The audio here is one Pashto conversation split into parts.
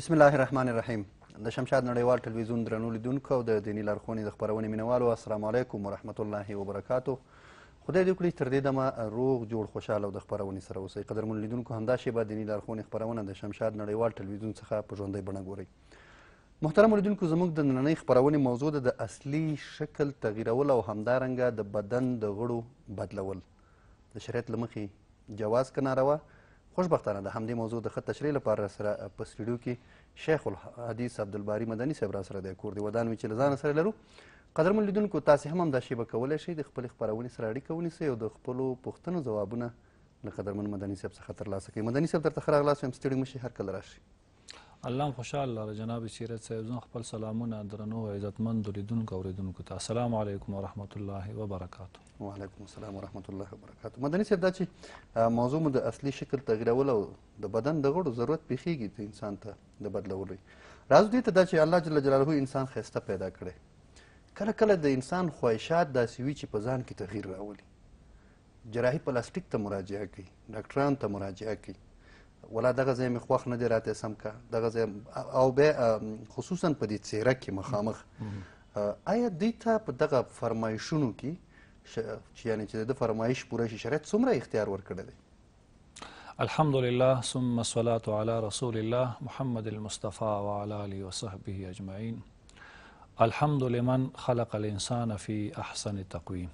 بسم الله الرحمن الرحیم د شمشاد نړیوال ټلویزیون درنو لیدونکو او د دیني لارښوونې د خپرونې مینوالو السلام علیکم ورحمت الله وبرکاتو خدای دې وکړي تر دې دمه روغ جوړ خوشحاله او د خپرونې سره اوسئ قدرمنو لیدونکو همدا شیبه دیني لارښوونې خپرونه د شمشاد نړیوال ټلویزیون څخه په ژوندۍ بڼه ګورئ محترم لیدونکو زموږ د نننۍ خپرونې موضوع د اصلي شکل تغیرول او همدارنګه د بدن د غړو بدلول د شریعت له مخې جواز که ناروا خوشبختانه د همدې موضوع د ښه تشریح لپاره سره په سټوډیو کې شیخ الحدیث عبدالباري مدني صاحب را سره دی کور دی ودان چې له ځانه سره لرو قدرمن لیدونکو تاسې هم همدا شیبه کولی شئ د خپلې خپرونې سره اړیکه ونیسئ او د خپلو پوښتنو ځوابونه له قدرمن مدني صاحب څخه ترلاسه کوئ مدني صاحب درته ښه راغلاست یم ستړي مشي هر کله راشئ الله هم خوشحال لاره جناب سیرت صاحب زه خپل سلامونه درنو عزتمندو لیدونکو اورېدونکو ته السلام علیکم ورحمت الله وبرکاتو وعلیکم السلام ورحمت الله وبرکاتو مدني صاحب دا چې موضوع مو د اصلي شکل تغیرول او د بدن د غړو ضرورت پیښیږي ته انسان ته د بدلولو راز دې ته دا چې الله جل جلاله انسان خسته پیدا کړي کله کله د انسان خواهشات داسې وي چې په ځان کې تغییر راولي جراحي پلاستیک ته مراجعه کوي ډاکټران ته مراجعه کوي ولا دغه ځای مې خوښ نه دی راته سم کا دغه ځای او بیا خصوصا په دې څیره کې مخامخ آیا دوی ته په دغه فرمایشونو کې چې یعنې چې د فرمایش پوره شي شریعت څومره اختیار ورکړی دی الحمد لله ثم الصلاة على رسول الله محمد المصطفى وعلى آله وصحبه أجمعين الحمد لمن خلق الإنسان في أحسن تقويم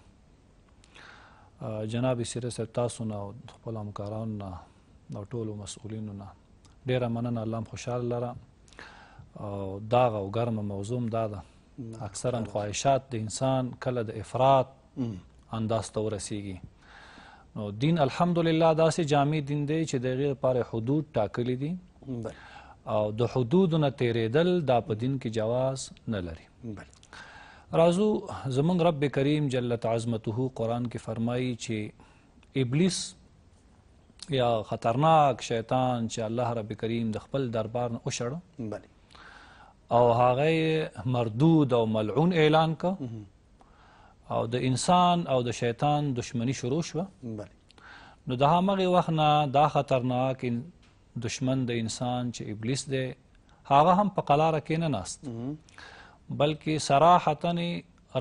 جناب سیره صاحب تاسو نه خپل همکارانو نه او ټولو مسؤلینو نه ډیره مننه الله خوشاله لره او داغه او ګرمه موضوع دا ده اکثرا خواهشات د انسان کله د افراط انداز ته ورسیږي نو دین الحمدلله داسې جامع دین دی چې د هغې لپاره حدود ټاکلي دي او د حدودو نه تیرېدل دا په دین کې جواز نه لري رازو زمونږ رب کریم جلت عظمته قرآن کې فرمایي چې ابلیس یا خطرناک شیطان چې الله رب کریم د خپل دربار نه اوشړ بله او هغه مردود او ملعون اعلان کا او د انسان او د شیطان دشمنی شروع شو بله نو د هغه وخت نه دا خطرناک دشمن د انسان چې ابلیس دی هغه هم په قلاره کې نه ناست بلکې صراحتن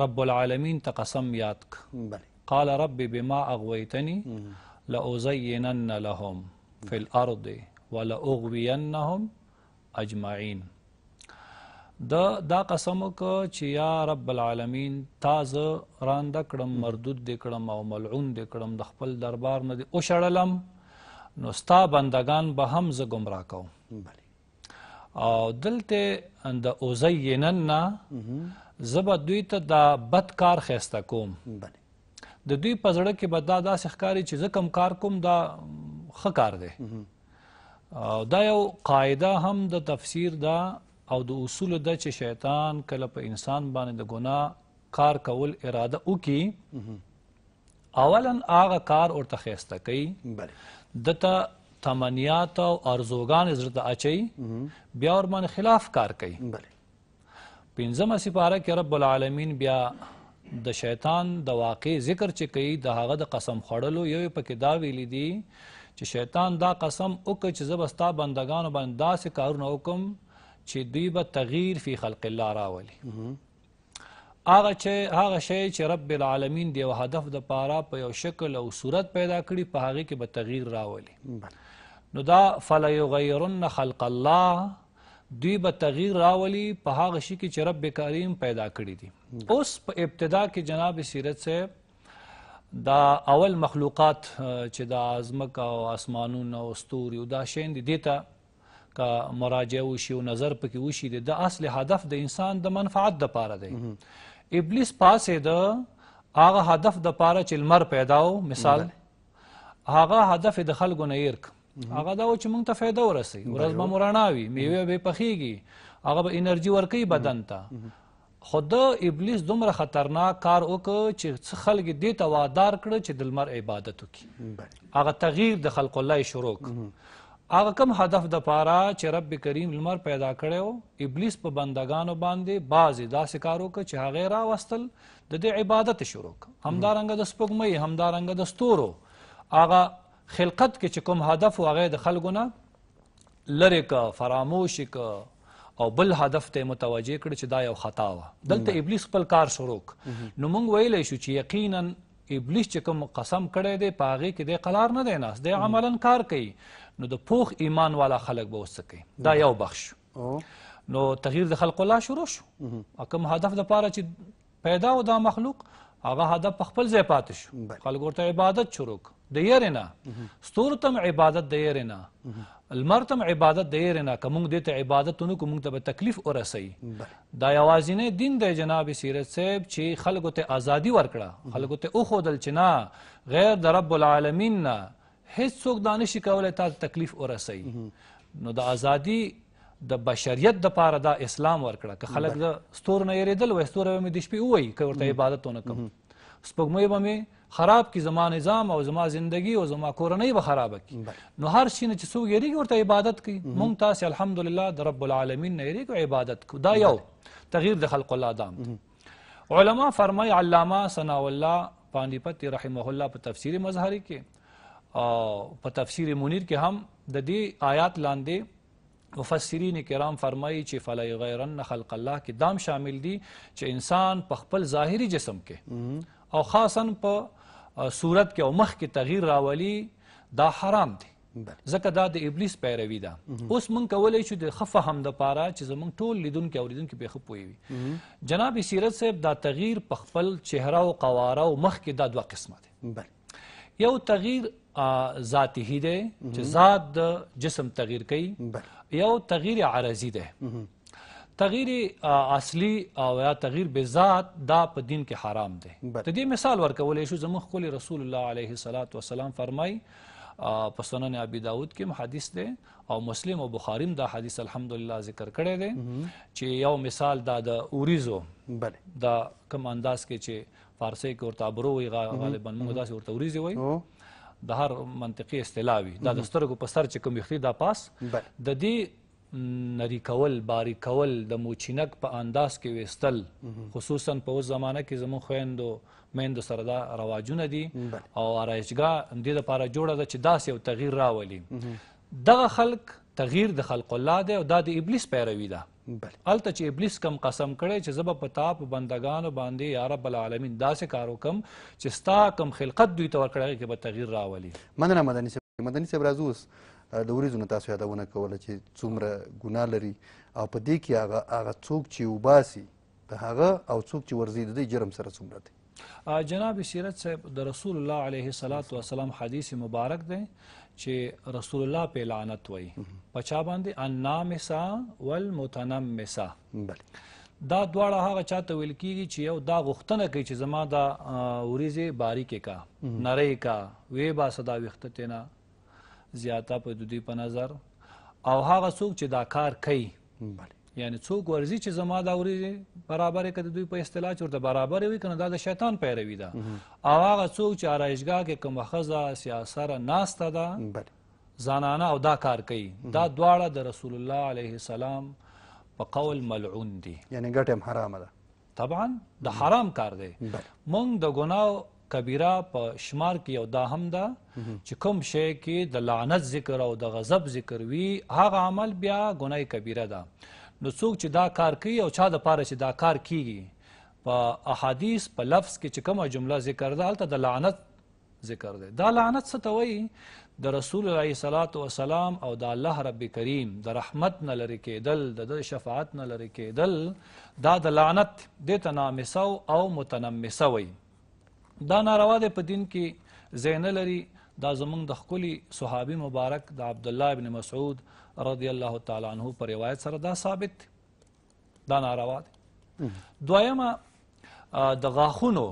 رب العالمین ته قسم یاد ک بله قال رب بما اغويتني لأزينن لهم في الارض ولأغوينهم اجمعين د دا قسم کو چې یا رب العالمین تازه راند کړم مردود دې کړم او ملعون دې کړم د خپل دربار نه او شړلم نو ستا بندگان به هم ز گمراه کوم او دلته د اوزینن زبا دوی ته دا بدکار خسته کوم بله د دوی په زړه کې به دا داسې ښکاري چې زه کم کار کوم دا ښه کار دی دا یو قاعده هم د تفسیر دا او د اصول دا چې شیطان کله په انسان باندې د ګناه کار کول اراده وکړي اولا هغه کار ورته خیسته کوي دته تمنیات او ارزوګان زړه ته اچي بیا ور باندې خلاف کار کوي پنځمه سپاره کې رب العالمین بیا د شیطان د واقع ذکر چې کوي د هغه د قسم خوړلو یو پکې دا ویلي دي چې شیطان دا قسم وکړ چې زه به ستا بندګانو باندې داسې کارونه وکم چې دوی به تغییر فی خلق الله راولي هغه چې هغه شی چې رب العالمین دی او هدف د پاره په یو شکل او صورت پیدا کړي په هغه کې به تغییر راولي نو دا فلا یغیرن خلق الله دوی به تغییر راولي په هغه شی کې چې رب کریم پیدا کړی دی اوس په ابتدا کې جناب سیرت صاحب دا اول مخلوقات چې د ازمک او اسمانونو او ستوري او دا شین دي دیتا کا مراجعه وشي او نظر پکې وشي د اصل هدف د انسان د منفعت د پاره دی ابلیس پاسه د هغه هدف د پاره چې لمر پیداو مثال هغه هدف د خلکو نه يرک هغه دا چې موږ ته فایده ورسي ورځ به مراناوي میوه به پخېږي هغه به انرژي ورکي بدن ته خو د ابلیس دومره خطرناک کار وکړ چې څه خلک دې ته وادار کړ چې د لمر عبادت وکړي هغه تغییر د خلق الله شروع هغه کم هدف د پاره چې رب کریم لمر پیدا کړو ابلیس په بندگانو باندې باز داسې کارو کې چې هغه را وستل د دې عبادت شروع همدارنګ د سپوږمۍ همدارنګ د ستورو هغه خلقت کې چې کوم هدف هغه د خلکو نه لری کا فراموش کا او بل هدف ته متوجه کړ چې دا یو خطا و دلته ابلیس خپل کار شروع نو موږ ویلې شو چې یقینا ابلیس چې کوم قسم کړی دی په هغې کې دی قلار نه دی ناست دی عملا کار کوي نو د پوخ ایمان والا خلک به اوس کوي دا یو بخش نو تغییر د خلق الله شروع شو کوم هدف د پاره چې پیدا و دا مخلوق هغه هدف په خپل ځای پاتې شو خلک ورته عبادت شروع د یېرې نه ستورو ته عبادت د یېرې نه المرتم عبادت دیر نه کوم دې ته عبادت نو کوم ته تکلیف اور اسي دا یوازینه دین د جناب سیرت صاحب چې خلکو ته ازادي ورکړه خلکو ته او خودل چنا غیر د رب العالمین نه هیڅ څوک دانش کولای ته تکلیف اور اسي نو د ازادي د بشریت د پاره دا اسلام ورکړه که خلک د ستور نه یریدل و ستور به مې د شپې وای که ورته عبادتونه کوم سپوږمۍ به مې خراب کی زما نظام او زما زندگی او زما کورنۍ به خراب کی نو هر شي نه چې څوک یریږي ورته عبادت کوي مونږ تاسې الحمدلله د رب العالمین نه یریږو عبادت کو دا یو تغییر د خلق الله دام علما فرمای علامه ثناء الله پانی پتی رحمه الله په تفسیر مظهری کې او په تفسیر منیر کې هم د دې آیات لاندې مفسرین کرام فرمایي چې فلای غیرن خلق الله کې دام شامل دي چې انسان په خپل ظاهری جسم کې او خاصا په صورت کې او مخ کې تغییر راولي دا حرام دی ځکه دا د ابلیس پیروي ده اوس مونږ کولی شو د ښه فهم دپاره چې زمونږ ټول لیدونکي اورېدونکي پرې ښه پوهوي جناب سیرت صاحب دا تغییر په خپل چهره او قواره او مخ کې دا دوه قسمه دی یو تغییر ذاتي دی چې ذات د جسم تغییر کوي یو تغییر عرضي دی تغییر اصلي او یا تغییر به ذات دا په دین کې حرام دی ته دې مثال ورکولې شو زموږ خولي رسول الله عليه صلوات و سلام فرمای په سنن ابي داود کې حدیث دی او مسلم او بخاری دا حدیث الحمدلله ذکر کړی دی چې یو مثال دا د اوریزو بله دا کم انداز کې چې فارسی کې ورته ابرو وي غالبا موږ داسې ورته اوریزي وایو د هر منطقي اصطلاح وي دا د سترګو په سر چې کوم یخلي دا پاس د دې نری کول باری کول د موچینک په انداز کې وستل خصوصا په اوس زمانه کې زمو خويندو میندو سره دا رواجونه دي او آرایشګا د دې لپاره جوړه ده چې داس یو تغییر راولي دغه خلق تغییر د خلق الله دی او دا د ابلیس پیروي ده بله الته چې ابلیس کم قسم کړي چې زب په تاپ بندگانو باندې یا رب العالمین داسې کار وکم چې ستا کم خلقت دوی تور کړي کې به تغییر راولي مننه مدني صاحب مدني صاحب راځوس د ورځو تاسو یادونه کوله چې څومره ګناه لري او په دې کې هغه هغه څوک چې وباسي د هغه او څوک چې ورزي د جرم سره څومره دی جناب سیرت صاحب د رسول الله علیه الصلاۃ والسلام حدیث مبارک دی چې رسول الله په لعنت وای پچا باندې انامسا والمتنمسا دا دواړه هغه چاته ویل کیږي چې یو دا غوښتنه کوي چې زما دا وریزه باریکه کا نری کا وی با صدا وخت تینا زیاته په دوی په نظر او هغه څوک چې دا کار کوي یعنی څوک ورزي چې زما دا وري برابر کده دوی په اصطلاح چورته برابر وي کنه دا د شیطان پیروي ده او هغه څوک چې آرایشګاه کې کوم خزه سیاسره ناسته ده زنانه او دا کار کوي دا دواړه د رسول الله عليه السلام په قول ملعون دي یعنی ګټه حرامه ده طبعا د حرام کار دی مونږ د ګناو کبیره په شمار کې یو دا هم ده چې کوم شی کې د لعنت ذکر او د غضب ذکر وي هغه عمل بیا ګناه کبیره ده نو څوک چې دا کار کوي او چا د پاره چې دا کار کیږي په احادیث په لفظ کې چې کومه جمله ذکر ده هلته د لعنت ذکر ده دا لعنت څه ته وایي د رسول علیه صلوات و سلام او د الله رب کریم د رحمت نه لري کېدل د شفاعت نه لري کېدل دا د لعنت د تنامسو او متنمسوي دا ناروا دی په دین کې ځای نه لري دا زمونږ د ښکلي صحابي مبارک د عبدالله ابن مسعود رضی الله تعالی عنه په روایت سره دا ثابت دی دا ناروا دی دویمه د غاښونو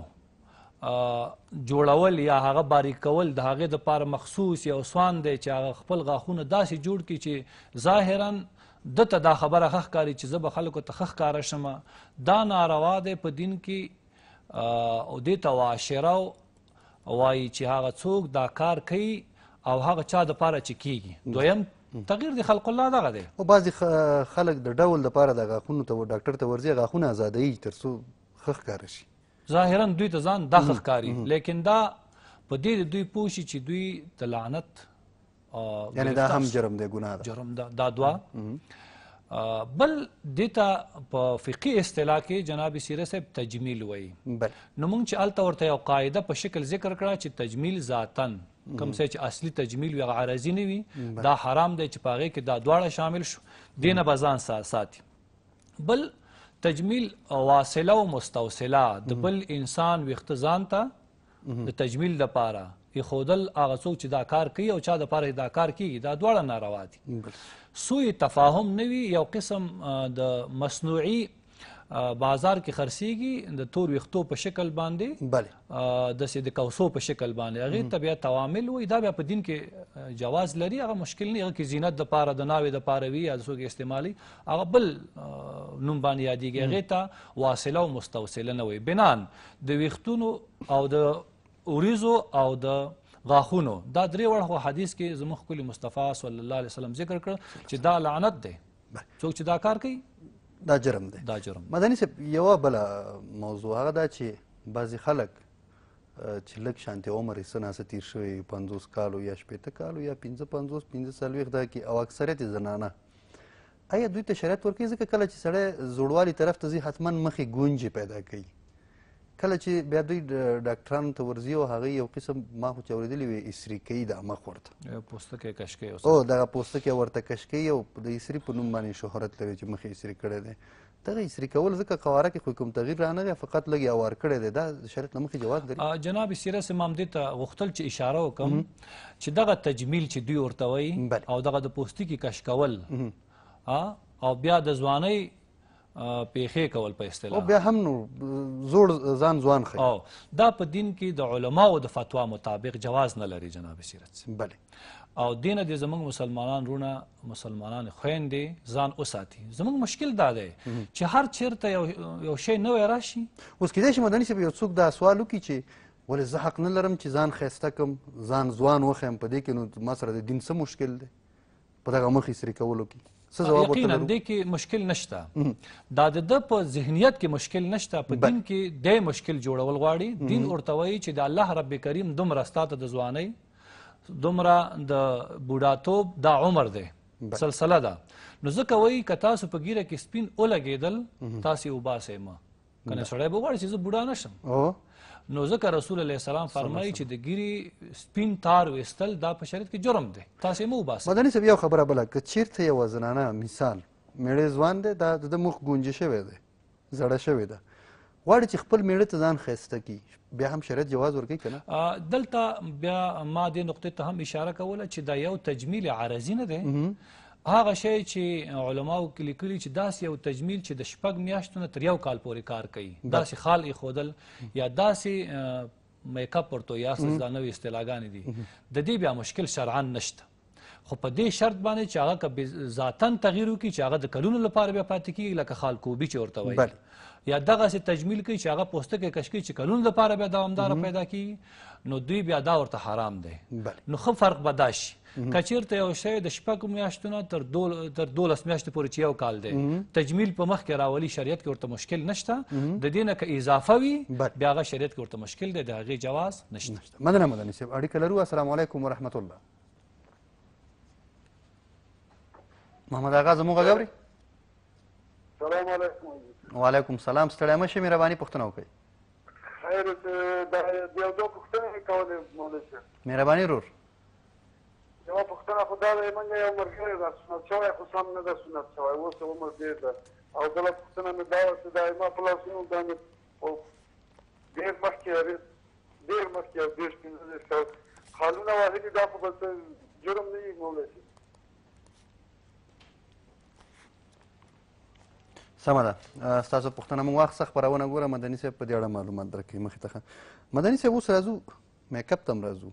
جوړول یا هغه باریک کول د هغې دپاره مخصوص یو سوان دی چې هغه خپل غاښونه داسې جوړ کړي چې ظاهرا ده ته دا خبره ښه ښکاري چې زه به خلکو ته ښه ښکاره شمه دا ناروا دی په دین کې او دې ته واشره وایي چې هغه څوک دا کار کوي او هغه چا د پاره چې کیږي دویم تغییر د خلق الله دغه دی او بعضی خلک د ډول د پاره د غاخونو ته ډاکټر ته ورځي غاخونه ازادي ترسو خخ کار شي ظاهرا دوی ته ځان د خخ کاری لیکن دا په دې دوی پوښي چې دوی تلعنت یعنی دا هم جرم دی ګناه ده جرم دا, دا دوا بل دتا په فقهي اصطلاح کې جناب سیره صاحب تجمیل وایي بل نو موږ چې الته ورته یو قاعده په شکل ذکر کړه چې تجمیل ذاتن کم څه چې اصلي تجمیل وي عارضی نه وي دا حرام دی چې پاغه کې دا دواړه شامل شو دینه بزان ساتي بل تجمیل واصله او مستوصله د بل انسان وختزان ته د تجمیل لپاره ایښودل هغه څوک چې دا کار کوي او چا دپاره دا کار کیږي دا دواړه ناروا دي سوی تفاهم نوي یو قسم د مصنوعي بازار کې خرڅیږي د تور ویختو په شکل باندې بله د سید کوسو په شکل باندې هغه طبيعت توامل وي دا بیا په دین کې جواز لري هغه مشکل نه هغه کې زینت د پاره د ناوې د پاره وي یا د سوګ استعمالي هغه بل نوم باندې یادېږي هغه ته واصله او مستوصله نه وي بنان د ویختونو او د اوریزو او د غاخونو دا درې وړ خو حدیث کې زموږ کلی مصطفی صلی الله علیه وسلم ذکر کړ چې دا لعنت دی څوک چې دا کار کوي دا جرم دی دا جرم مدني صاحب یو بل موضوع هغه دا چې بعضی خلک چې لږ شانتي عمر یې سناسه تیر شوی پنځوس کالو یا شپېته کالو یا پنځه پنځوس پنځه څلوېښت دا کې او اکثریت یې زنانه آیا دوی ته شرایط ورکوي ځکه کله چې سړی زوړوالي طرف ته ځي حتما مخې ګونجې پیدا کوي کله چې بیا دوی ډاکټرانو ته ورځي او هغه یو قسم ما خو چې اورېدلی وي اسري کوي د امخ ورته پوستکی کش کوي او دغه پوستکی ورته کش کوي او د اسري په نوم باندې شهرت لري چې مخ یې اسري کړی دی دغه اسري کول ځکه قواره کې خو کوم تغییر رانغی فقط لږ اوار کړی دی دا شرط له مخې جواز لري جناب سیره امام دې ته غوښتل چې اشاره وکم چې دغه تجمیل چې دوی ورته وایي او دغه د پوستکي کش کول او بیا د ځوانۍ پیخې کول په اصطلاح او بیا هم نو زوړ ځان ځوان خي او دا په دین کې د علماو د فتوا مطابق جواز نه لري جناب سیرت بله او دین د زمنګ مسلمانان رونه مسلمانان خوین دي ځان اوساتي زمنګ مشکل دا دی چې هر چیرته یو یو شی نو راشي اوس کېدای شي مدني سبب یو څوک دا سوال وکړي چې ولې زه حق نه لرم چې ځان خېسته کم ځان ځوان وخم په دې کې نو ما سره د دین څه مشکل دی په دغه مخې سره کولو کې څه جواب ورته یقینا دې کې مشکل نشته دا د په ذهنیت کې مشکل نشته په دین کې د مشکل جوړول غواړي دین ورته وایي چې د الله رب کریم دومره ستاته د ځوانۍ دومره د بوډاتوب دا عمر دی سلسله ده نو ځکه وایي که تاسو په ګیره کې سپین ولګېدل تاسې وباسئ مه کنه سړی به وغواړي چې زه بوډا نه شم نو ځکه رسول الله سلام فرمایي چې د ګيري سپین تار وستل دا په شریعت کې جرم دی تاسو مو باسه مدني سبي یو خبره بل ک چیرته یو زنانه مثال میړې ځوان دی دا د مخ گونجې شوی دی زړه شوی دی غواړي چې خپل میړه ته ځان خسته کی بیا هم شریعت جواز ورکوي کنه دلته بیا ما دې نقطې ته هم اشاره کوله چې دا یو تجمیل عارضی نه دی هغه شی چې علماو لیکلي چې داس یو تجمیل چې د شپږ میاشتو نه تر یو کال پورې کار کوي داسې خال ایښودل یا داسې میک اپ ورته یا څه دا نوې اصطلاحګانې دي د دې بیا مشکل شرعا نشته خو په دې شرط باندې چې هغه که ذاتن تغییر وکړي چې هغه د کلونو لپاره بیا پاتې کیږي لکه خالکوبي چې ورته وایي یا دغسې تجمیل کوي چې هغه پوستکی کش کوي چې کلونو لپاره بیا دوامداره پیدا کیږي نو دوی بیا دا ورته حرام دی نو ښه فرق به دا شي کچیرته یو شی د شپږ میاشتو نه تر دول تر دولس میاشتو پورې چې یو کال دی تجمیل په مخ کې راولي شریعت کې ورته مشکل نشته د دې نه که اضافه وي بیا هغه شریعت کې ورته مشکل دی د هغې جواز نشته مدنه مدني صاحب اړیکه لرو السلام علیکم ورحمت الله محمد اغا زموږ غږ اوري سلام علیکم وعلیکم سلام ستړی مه شئ مهرباني پوښتنه وکړئ خیر د یو دوه پوښتنې کولې مولوي صاحب مهرباني ورور یوه پوښتنه خو دا دی موږ یو ملګری ده سنت شوی خو سم نه ده سنت شوی اوس عمر ډېر ده او بله پوښتنه مې دا وه چې دا زما په لاسونو باندې ډېر مخکې ډېر مخکې او دېرش پنځه دېرش کال خالونه وهلي دا خو بل څه جرم نه وي مولی صاحب سمه ده ستاسو پوښتنه مو واخیسته خپرونه ګوره مدني صاحب په دې اړه معلومات درکوي مخې ته مدني صاحب اوس راځو میکاپ ته هم راځو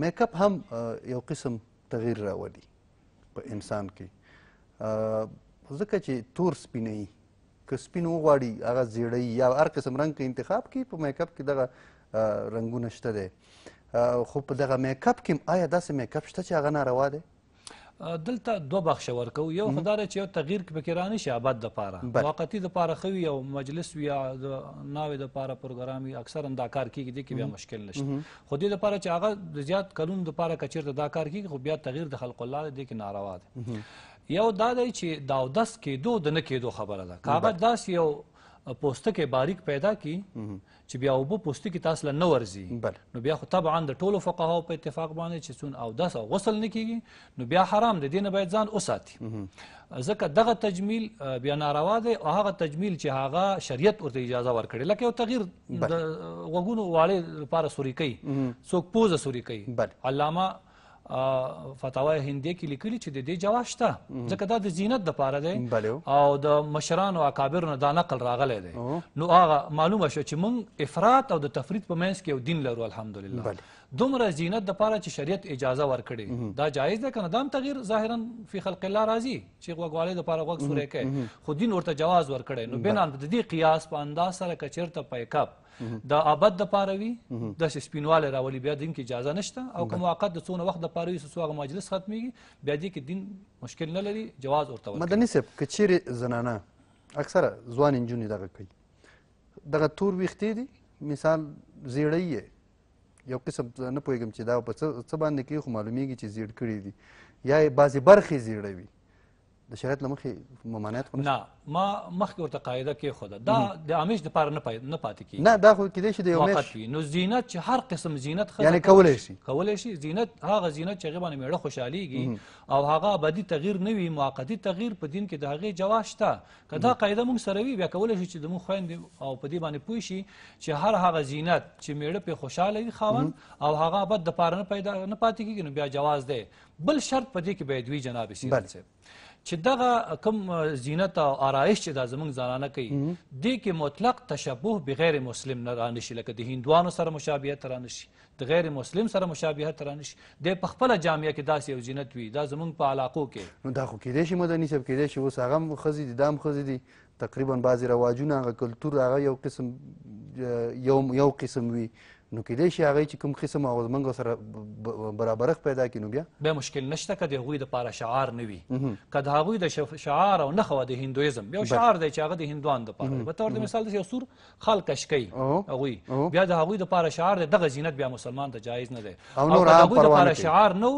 میک اپ هم یو قسم تغییر راولي په انسان کې ځکه چې تور سپینوي که سپین وغواړي هغه زیړوي یا هر قسم رنګ کې انتخاب کوي په میک اپ کې دغه رنګونه شته دی خو په دغه میک اپ کې آیا داسې میک اپ شته چې هغه ناروا دی دلته دوه بخښه ورکو یو خدای چې یو تغییر پکې رانه شي آباد د پاره وقتی د پاره خو یو مجلس وی د ناوې د پاره پروګرام اکثرا دا کار کیږي د کې بیا مشکل نشي خو دې د پاره چې هغه د زیات کلون د پاره کچیر دا کار کیږي خو بیا تغییر د خلق الله دې کې ناروا ده یو دا دی چې دا داس کې دو د نه کېدو خبره ده کاغه داس یو پوستکه باریک پیدا کی چې بیا وبو پوستکی تاسو له نو ورځي نو بیا خو طبعا د ټولو فقهاو په اتفاق باندې چې سون او داس او غسل نکېږي نو بیا حرام دي دینه باید ځان وساتي ځکه دغه تجمیل بیا ناروا دی او هغه تجمیل چې هغه شریعت ورته اجازه ورکړي لکه یو تغییر د وګونو واړې لپاره سوري کوي څوک پوزه سوري کوي علامه فتاوی هندی کې لیکلي چې د دې جواز شته ځکه دا د زینت دپاره دی او د مشرانو اکابرو نه دا نقل راغلی دی نو هغه معلومه شو چې موږ افراط او د تفرید په منځ کې یو دین لرو الحمدلله دومره زینت دپاره چې شریعت اجازه ورکړي دا جایز ده که نه دا هم تغییر ظاهرا فی خلق الله راځي چې غوږوالۍ دپاره غوږ سوری کوي خو دین ورته جواز ورکړی نو بنا د دې قیاس په انداز سره که چېرته پیکاپ د ابد د پاره وي د سپینواله راولي بیا دین کې اجازه نشته او کوم وخت د څونه وخت د پاره وي سوغه مجلس ختميږي بیا دې کې دین مشکل نه لري جواز ورته ورکړي مدني صاحب کچیر زنانه اکثره ځوان انجونې دغه کوي دغه تور ویختې دي مثال زیړی یو قسم نه پوهیږم چې دا په څه باندې کې خو معلومیږي چې زیړ کړی دي یا بعضې برخې زیړوي د شریعت لمخې ممانعت خو نه ما مخکې ورته قاعده کې خو دا د امیش د پاره نه نه پاتې کی نه دا خو کېدې شي د یو میش نو زینت چې هر قسم زینت خزه یعنی کولای شي کولای شي زینت هغه زینت چې غیبانه میړه خوشحاليږي او هغه ابدي تغییر نه وي موقتی تغییر په دین کې د هغه جواز شته کدا قاعده مونږ سره وي بیا کولای شي چې د مونږ خويند او په دې باندې پوي شي چې هر هغه زینت چې میړه په خوشاله وي خاون او هغه ابد د پاره نه پیدا نه پاتې کیږي نو بیا جواز دی بل شرط پدې کې باید وی جناب سي چې دغه کم زینت او آرایش چې دا زمونږ زنانه کوي دې کې مطلق تشبه بغیر مسلم نه رانشي لکه د هندوانو سره مشابهت رانشي د غیر مسلم سره مشابهت رانشي د پخپله جامعه کې داسې یو زینت وي دا زمونږ په علاقو کې نو دا خو کیدای شي مدني صاحب کیدای شي اوس هغه هم ښځې دي دا هم ښځې دي تقریبا بعضې رواجونه هغه کلتور هغه یو قسم یو یو قسم وي نو کېدای شي هغه چې کوم قسم او زمنګ سره برابرخ پیدا کینو بیا به مشکل نشته کدی غوی د پاره شعار نوي کدا غوی د شعار او نخو د هندویزم یو شعار دی چې هغه د هندوان د پاره په تور د مثال د یو سور خلق کشکی غوی بیا د غوی د پاره شعار د دغه زینت بیا مسلمان ته جایز نه دی او نو را پروانه شعار نو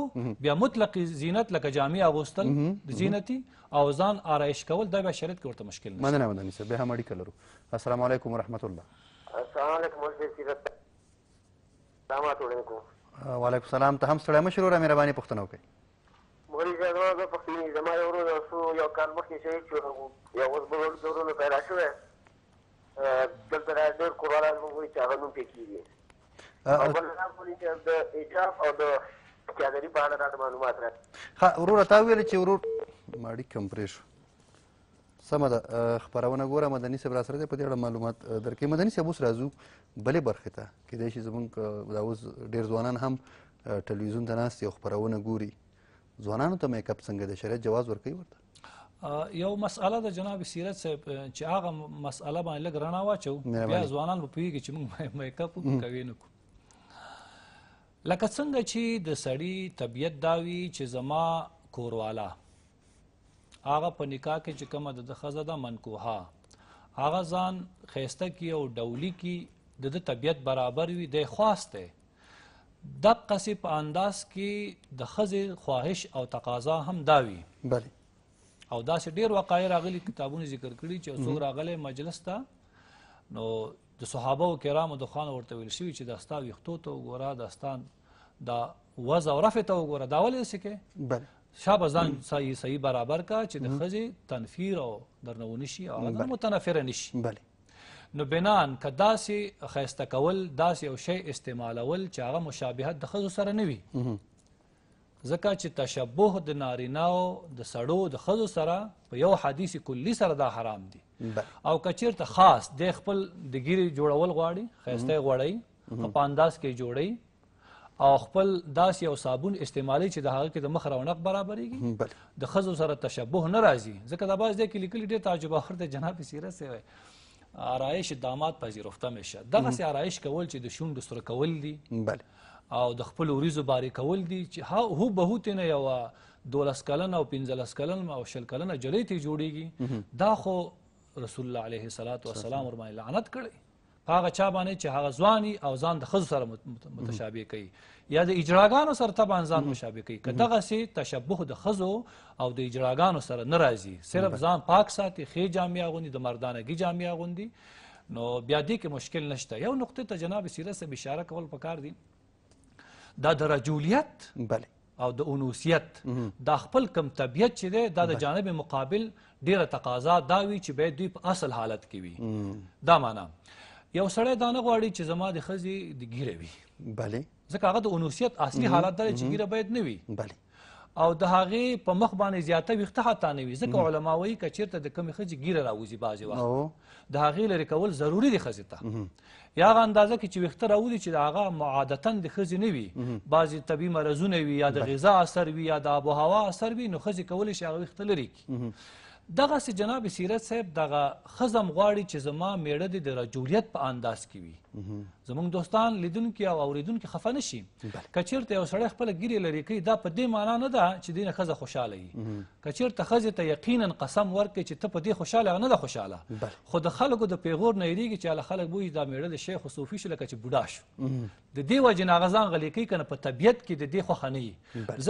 بیا مطلق زینت لکه جامع اغوستل زینتی او ځان آرایش کول دا به شریعت کې ورته مشکل نه مننه مننه صاحب به هم اړیکه لرو السلام علیکم ورحمت الله السلام علیکم ورحمت الله السلام علیکم وعلیکم السلام ته هم ستړی مشر وروره مهرباني پوښتنه وکړئ مولوي صاحب زما دوه پوښتنې زما یو ورور یو یو کال مخکې شهید شو یو اوس بل ورور ورور پیدا شوی دلته را ډېر قرآن موږ وایي چې هغه نوم پې کېږي او بل دا وایي چې د ایجاب او د چادري په اړه راته معلومات راکړي ښه وروره تا وویل چې ورور ماړي کم پرې شو سمه ده خبرونه ګوره مدني صاحب را سره دی په دې اړه معلومات درکوي مدني صاحب اوس راځو بلې برخې ته کیدای شي زمونږ دا اوس ډېر ځوانان هم ټلویزیون ته ناست دي او خپرونه ګوري ځوانانو ته میکاپ څنګه د شریعت جواز ورکوي ورته یو مسله د جناب سیرت صاحب چې هغه مسله باندې لږ رڼا واچو بیا ځوانان به پوهېږي چې موږ میکاپ کوي نه کوو لکه څنګه چې د سړي طبیعت داوي چې زما کورواله هغه په نکاح کې چې کومه د خزه ده منکوها هغه ځان خيسته کی او ډولی کی د طبیعت برابر وي د خواسته د قصې په انداز کې د خزه خواهش او تقاضا هم داوي بله او داسې ډیر وقایع راغلي کتابونه ذکر کړي چې څو راغلي مجلس ته نو د صحابه او کرامو د خان ورته ویل شوی چې داستا ویختو ته وګوره داستان دا وز او رفع ته وګوره دا ولې څه کې بله شابه ځان صحیح صحیح برابر کا چې د ښځې تنفیر او درنونه شي او هغه متنفره نشي بله نو بنان که داسې ښایسته کول داسې یو شی استعمالول چې هغه مشابهت د ښځو سره نه وي ځکه چې تشبه د نارینه او د سړو د ښځو سره په یو حدیث کلی سره دا حرام دی او کچیر ته خاص د خپل د ګیری جوړول غواړي خیسته غواړي په انداز کې جوړي او خپل داس یو صابون استعمالي چې د هغه کې د مخ رونق برابرېږي د خزو سره تشبه نه راځي ځکه دا باز دې کې لیکلي ډېر تعجب اخر ته جناب سیره سي وي آرایش دامات پذیرفته میشه دغه سي آرایش کول چې د شوند سره کول دي بله او د خپل وریزو باري کول دي چې هو به تنه یو دولس کلن او پنځلس کلن او شل کلن جړې ته جوړیږي دا خو رسول الله علیه الصلاۃ والسلام ور باندې لعنت کړي هغه چا باندې چې هغه ځواني او ځان د خزو سره متشابه کوي یا د اجراګانو سره طبعا ځان مشابه کوي که دغسې تشبه د ښځو او د اجراګانو سره نه راځي صرف ځان پاک ساتي ښې جامې اغوندي د مردانګي جامې اغوندي نو بیا دې کې مشکل نشته یو نقطې ته جناب سیره صاحب اشاره کول پکار دي دا د رجولیت بله او د اونوسیت دا خپل کم طبیعت چې دی دا د جانب مقابل ډیره تقاضا دا وي چې باید دوی په اصل حالت کې وي دا معنا یو سړی دا نه غواړي چې زما د ښځې د ګیره وي بلې ځکه هغه د انوسیت اصلي حالت دا چې ګیره باید نه وي بلې او د هغې په مخ باندې زیاته ویښته حتی نه وي ځکه علما وایي که چېرته د کمې ښځې ګیره راوځي بعضې وخت د هغې لرې کول ضروري دی ښځې ته یا هغه اندازه کې چې ویښته راوځي چې د هغه معادتا د ښځې نه وي بعضې طبیعي مرضونه وي یا د غذا اثر وي یا د آب هوا اثر وي نو ښځې کولی شي هغه ویښته لرې کړي دغه سي جناب سیرت صاحب دغه خزم غواړي چې زما میړه دې د رجولیت په انداز کې وي زمونږ دوستان لیدونکي او اوریدونکي خفه نشي که چیرته یو سړی خپله ګیرې لرې کوي دا په دې معنا نه ده چې دې نه ښځه خوشحاله وي که چیرته ښځې ته یقینا قسم ورکړي چې ته په دې خوشحاله نه ده خوشحاله خو د خلکو د پیغور نه یېرېږي چې هله خلک وایي دا میړه د شیخ صوفي شو لکه چې بوډا شو د دې وجې نه هغه ځان غلي کوي که نه په طبیعت کې د دې خوښه نه وي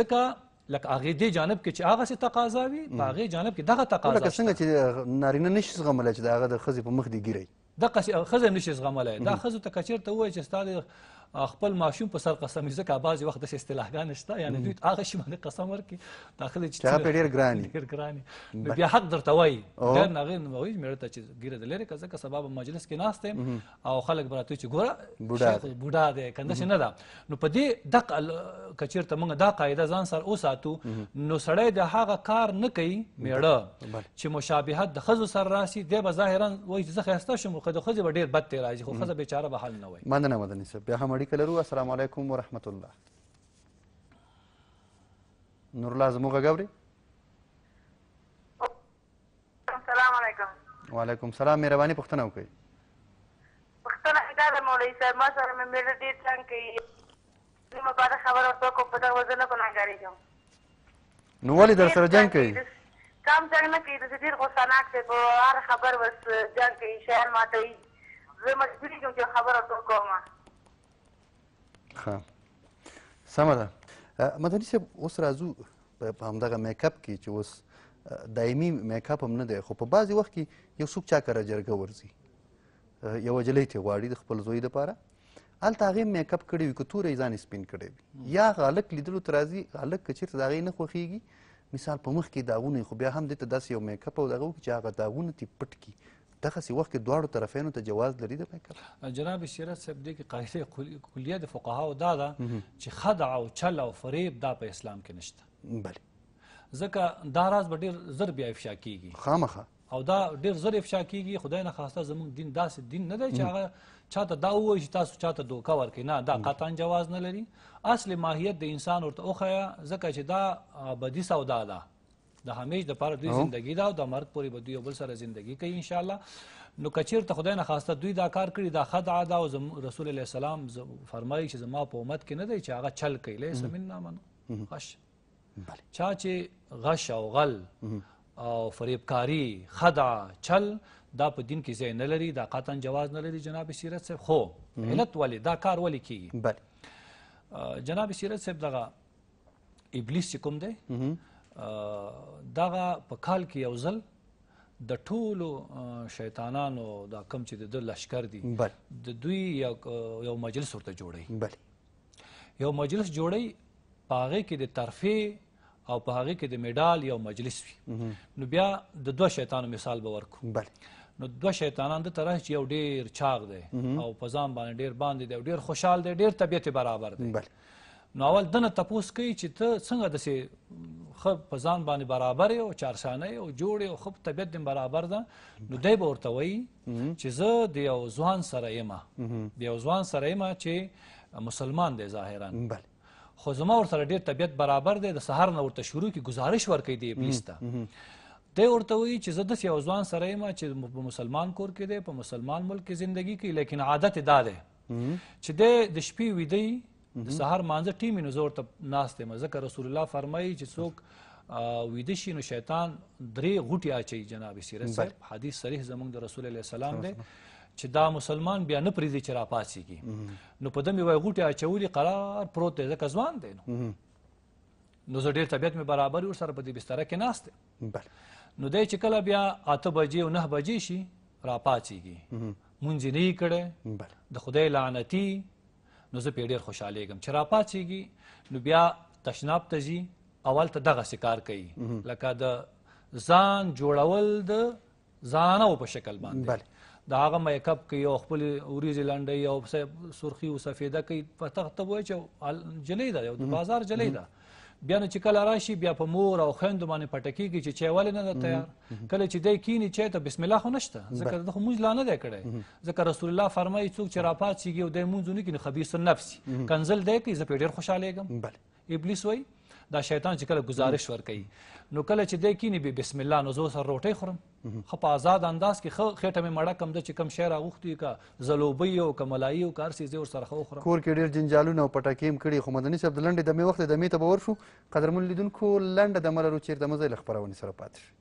ځکه لکه هغه دی جانب کې چې هغه سي تقاضا وي په هغه جانب کې دغه تقاضا لکه څنګه چې نارینه نشي زغملای چې دغه د خزي په مخ دی ګیري دغه سي خزه نشي زغملای دا خزه ته کچیر ته وای چې ستاد خپل ماشوم په سر قسم ځکه بعضې وخت داسې اصطلاحګان شته یعنې دوی هغه شي باندې قسم ورکړي داخله چې هغه پرې ډېر ګران ډېر ګران نو بیا حق درته وایي ډېر نه هغې وایي مېړه ته چې ګیره د لرې که ځکه سبا به مجلس کې ناست یم او خلک به راته چې ګوره بوډا دی که داسې نه ده نو په دې دق که چېرته موږ دا قاعده ځان سره وساتو نو سړی د هغه کار نه کوي میړه چې مشابهت د ښځو سره راسي دی به ظاهرا وایي چې زه ښایسته شم خو د ښځې به ډېر بد تې راځي خو ښځه بېچاره به حل نه وایي مننه مدني صاحب بیا هم اړیکه لرو السلام علیکم ورحمت الله نور الله زموږ غږ اوري السلام علیکم وعلیکم السلام مهرباني پوښتنه وکړئ پوښتنه دا ده مولوي صاحب ما سره مې میړه ډېر تنګ کوي زما بعد خبره ورته کوم په دغه وزن نه ګناهګارېږم نو ولې در سره جنګ کوي کم جنګ نه کوي داسې ډېر غوسهناک دی په هر خبر بس جنګ کوي شیان ماتوي زه مجبور یم چې خبره ورته کوم ښه سمه ده مدني صاحب اوس راځو په همدغه میک اپ کې چې اوس دایمي میک اپ هم نه دی خو په بعضې وخت کې یو څوک چا کره جرګه ورځي یوه جلۍ ته غواړي د خپل زوی دپاره هلته هغې میک اپ کړی وي که توری ځان سپین کړی وي یا هغه هلک لیدلو ته راځي هلک که چېرته د هغې نه خوښېږي مثال په مخ کې داغونه خو بیا هم دې ته داسې یو میک اپ او دغه وکړي چې هغه داغونه ترې پټ کړي دغسې وخت کې دواړو طرفینو ته جواز لري د میکل جناب سیرت صاحب دې کې قاعده کلیه د فقهاو دا ده چې خدع او چل او فریب دا په اسلام کې نشته بله ځکه دا راز به ډېر زر بیا افشا کیږي خامخا او دا ډېر زر افشا کیږي خدای نه خواسته زموږ دین داسې دین نه دی چې هغه چاته دا ووایي چې تاسو چاته دوکه ورکړئ نه دا قطعا جواز نه لري اصل ماهیت د انسان ورته وښیه ځکه چې دا بدي سودا ده د همیش د پاره دوی زندگی دا او د مرګ پورې به دوی بل سره زندگی کوي ان شاء الله نو کچیر ته خدای نه خواسته دوی دا کار کړی دا خد عاده او رسول الله سلام فرمایي چې زما په امت کې نه دی چې هغه چل کوي لیس مننا من غش چا چې غش او غل او فریبکاری خدع چل دا په دین کې ځای نه لري دا قطعا جواز نه لري جناب سیرت صاحب خو علت ولې دا کار ولې کیږي بله جناب سیرت صاحب دغه ابلیس چې کوم دی دغه په کال کې یو ځل د ټولو شیطانانو دا کم چې د لشکر دي د دوی یو مجلس ورته جوړي بله یو مجلس جوړي پاغه کې د طرفه او په هغه کې د میډال یو مجلس وي نو بیا د دوه شیطانو مثال به ورکو بله نو دوه شیطانان د طرح یو ډیر چاغ دی او په ځان باندې ډیر باندې دی ډیر خوشحال دی ډیر طبیعت برابر دی بله نو اول دنه تاسو کوي چې ته څنګه د خو په ځان باندې برابر او چارشانه او جوړ او خو طبيعت دې برابر ده نو دای به ورته وایي چې زه د یو ځوان سره یم د یو ځوان سره یم چې مسلمان دی ظاهرا بله خو زما ورسره ډیر طبيعت برابر دی د سهار نه ورته شروع کی گزارش ورکې دی ابلیس ته دی ورته وی چې زه د یو ځوان سره یم چې مسلمان کور کې دی په مسلمان ملک کې ژوندۍ کوي لیکن عادت ادا ده چې د شپې ویدی د سهار مانځه ټیمې نو زه ورته ناست یم ځکه رسول الله فرمایي چې څوک ویده شي نو شیطان درې غوټې اچوي جناب سیرت صاحب حدیث صریح زموږ د رسول علیه السلام دی چې دا مسلمان بیا نه پریږدي چې راپاڅېږي نو په دمې وایي غوټې اچولي قرار پروت دی ځکه ځوان دی نو نو زه ډېر طبیعت مې برابر ور سره په دې بستره کې ناست دی نو دی چې کله بیا اته بجې او نه بجې شي راپاڅېږي مونځ نه یې کړی د خدای لعنتي نو زه په ډیر خوشاله یم چې راپاتېږي نو بیا تشناب ته ځي اول ته دغه کار کوي لکه د ځان جوړول د ځانو په شکل باندې دا هغه میک اپ کوي او خپل اوریزي لنډي او سرخي او سفیده کوي په تخت وای چې جلی ده د بازار جلی ده بیا نو چې کله راشي بیا په مور او خویندو باندې پټکیږي چې چای ولې نه ده تیار کله چې دی کینی چای ته بسم الله خو نشته ځکه د خو موږ لا نه دی کړی ځکه رسول الله فرمایي څوک چې راپات شيږي او د مونږ نه کینی خبيث النفس کنزل دی کوي زه په ډیر خوشاله یم ابلیس وایي دا شیطان چې کله گزارش ورکړي نو کله چې دی کینی به بسم الله نو زه سره روټۍ خورم خو په آزاد انداز کې خو خېټه مې مړه کم ده چې کم شی راغوښتي کا زلوبۍ او کا ملایي او کار سیزه ورسره خو خورم کور کې ډېر جنجالونه او پټاکې هم کړي خو مدني صاحب د لنډې دمې وخت د دمې ته به ورشو قدرمن لیدونکو لنډه دمه لرو چېرته مزه له خپرونې سره پاتې شئ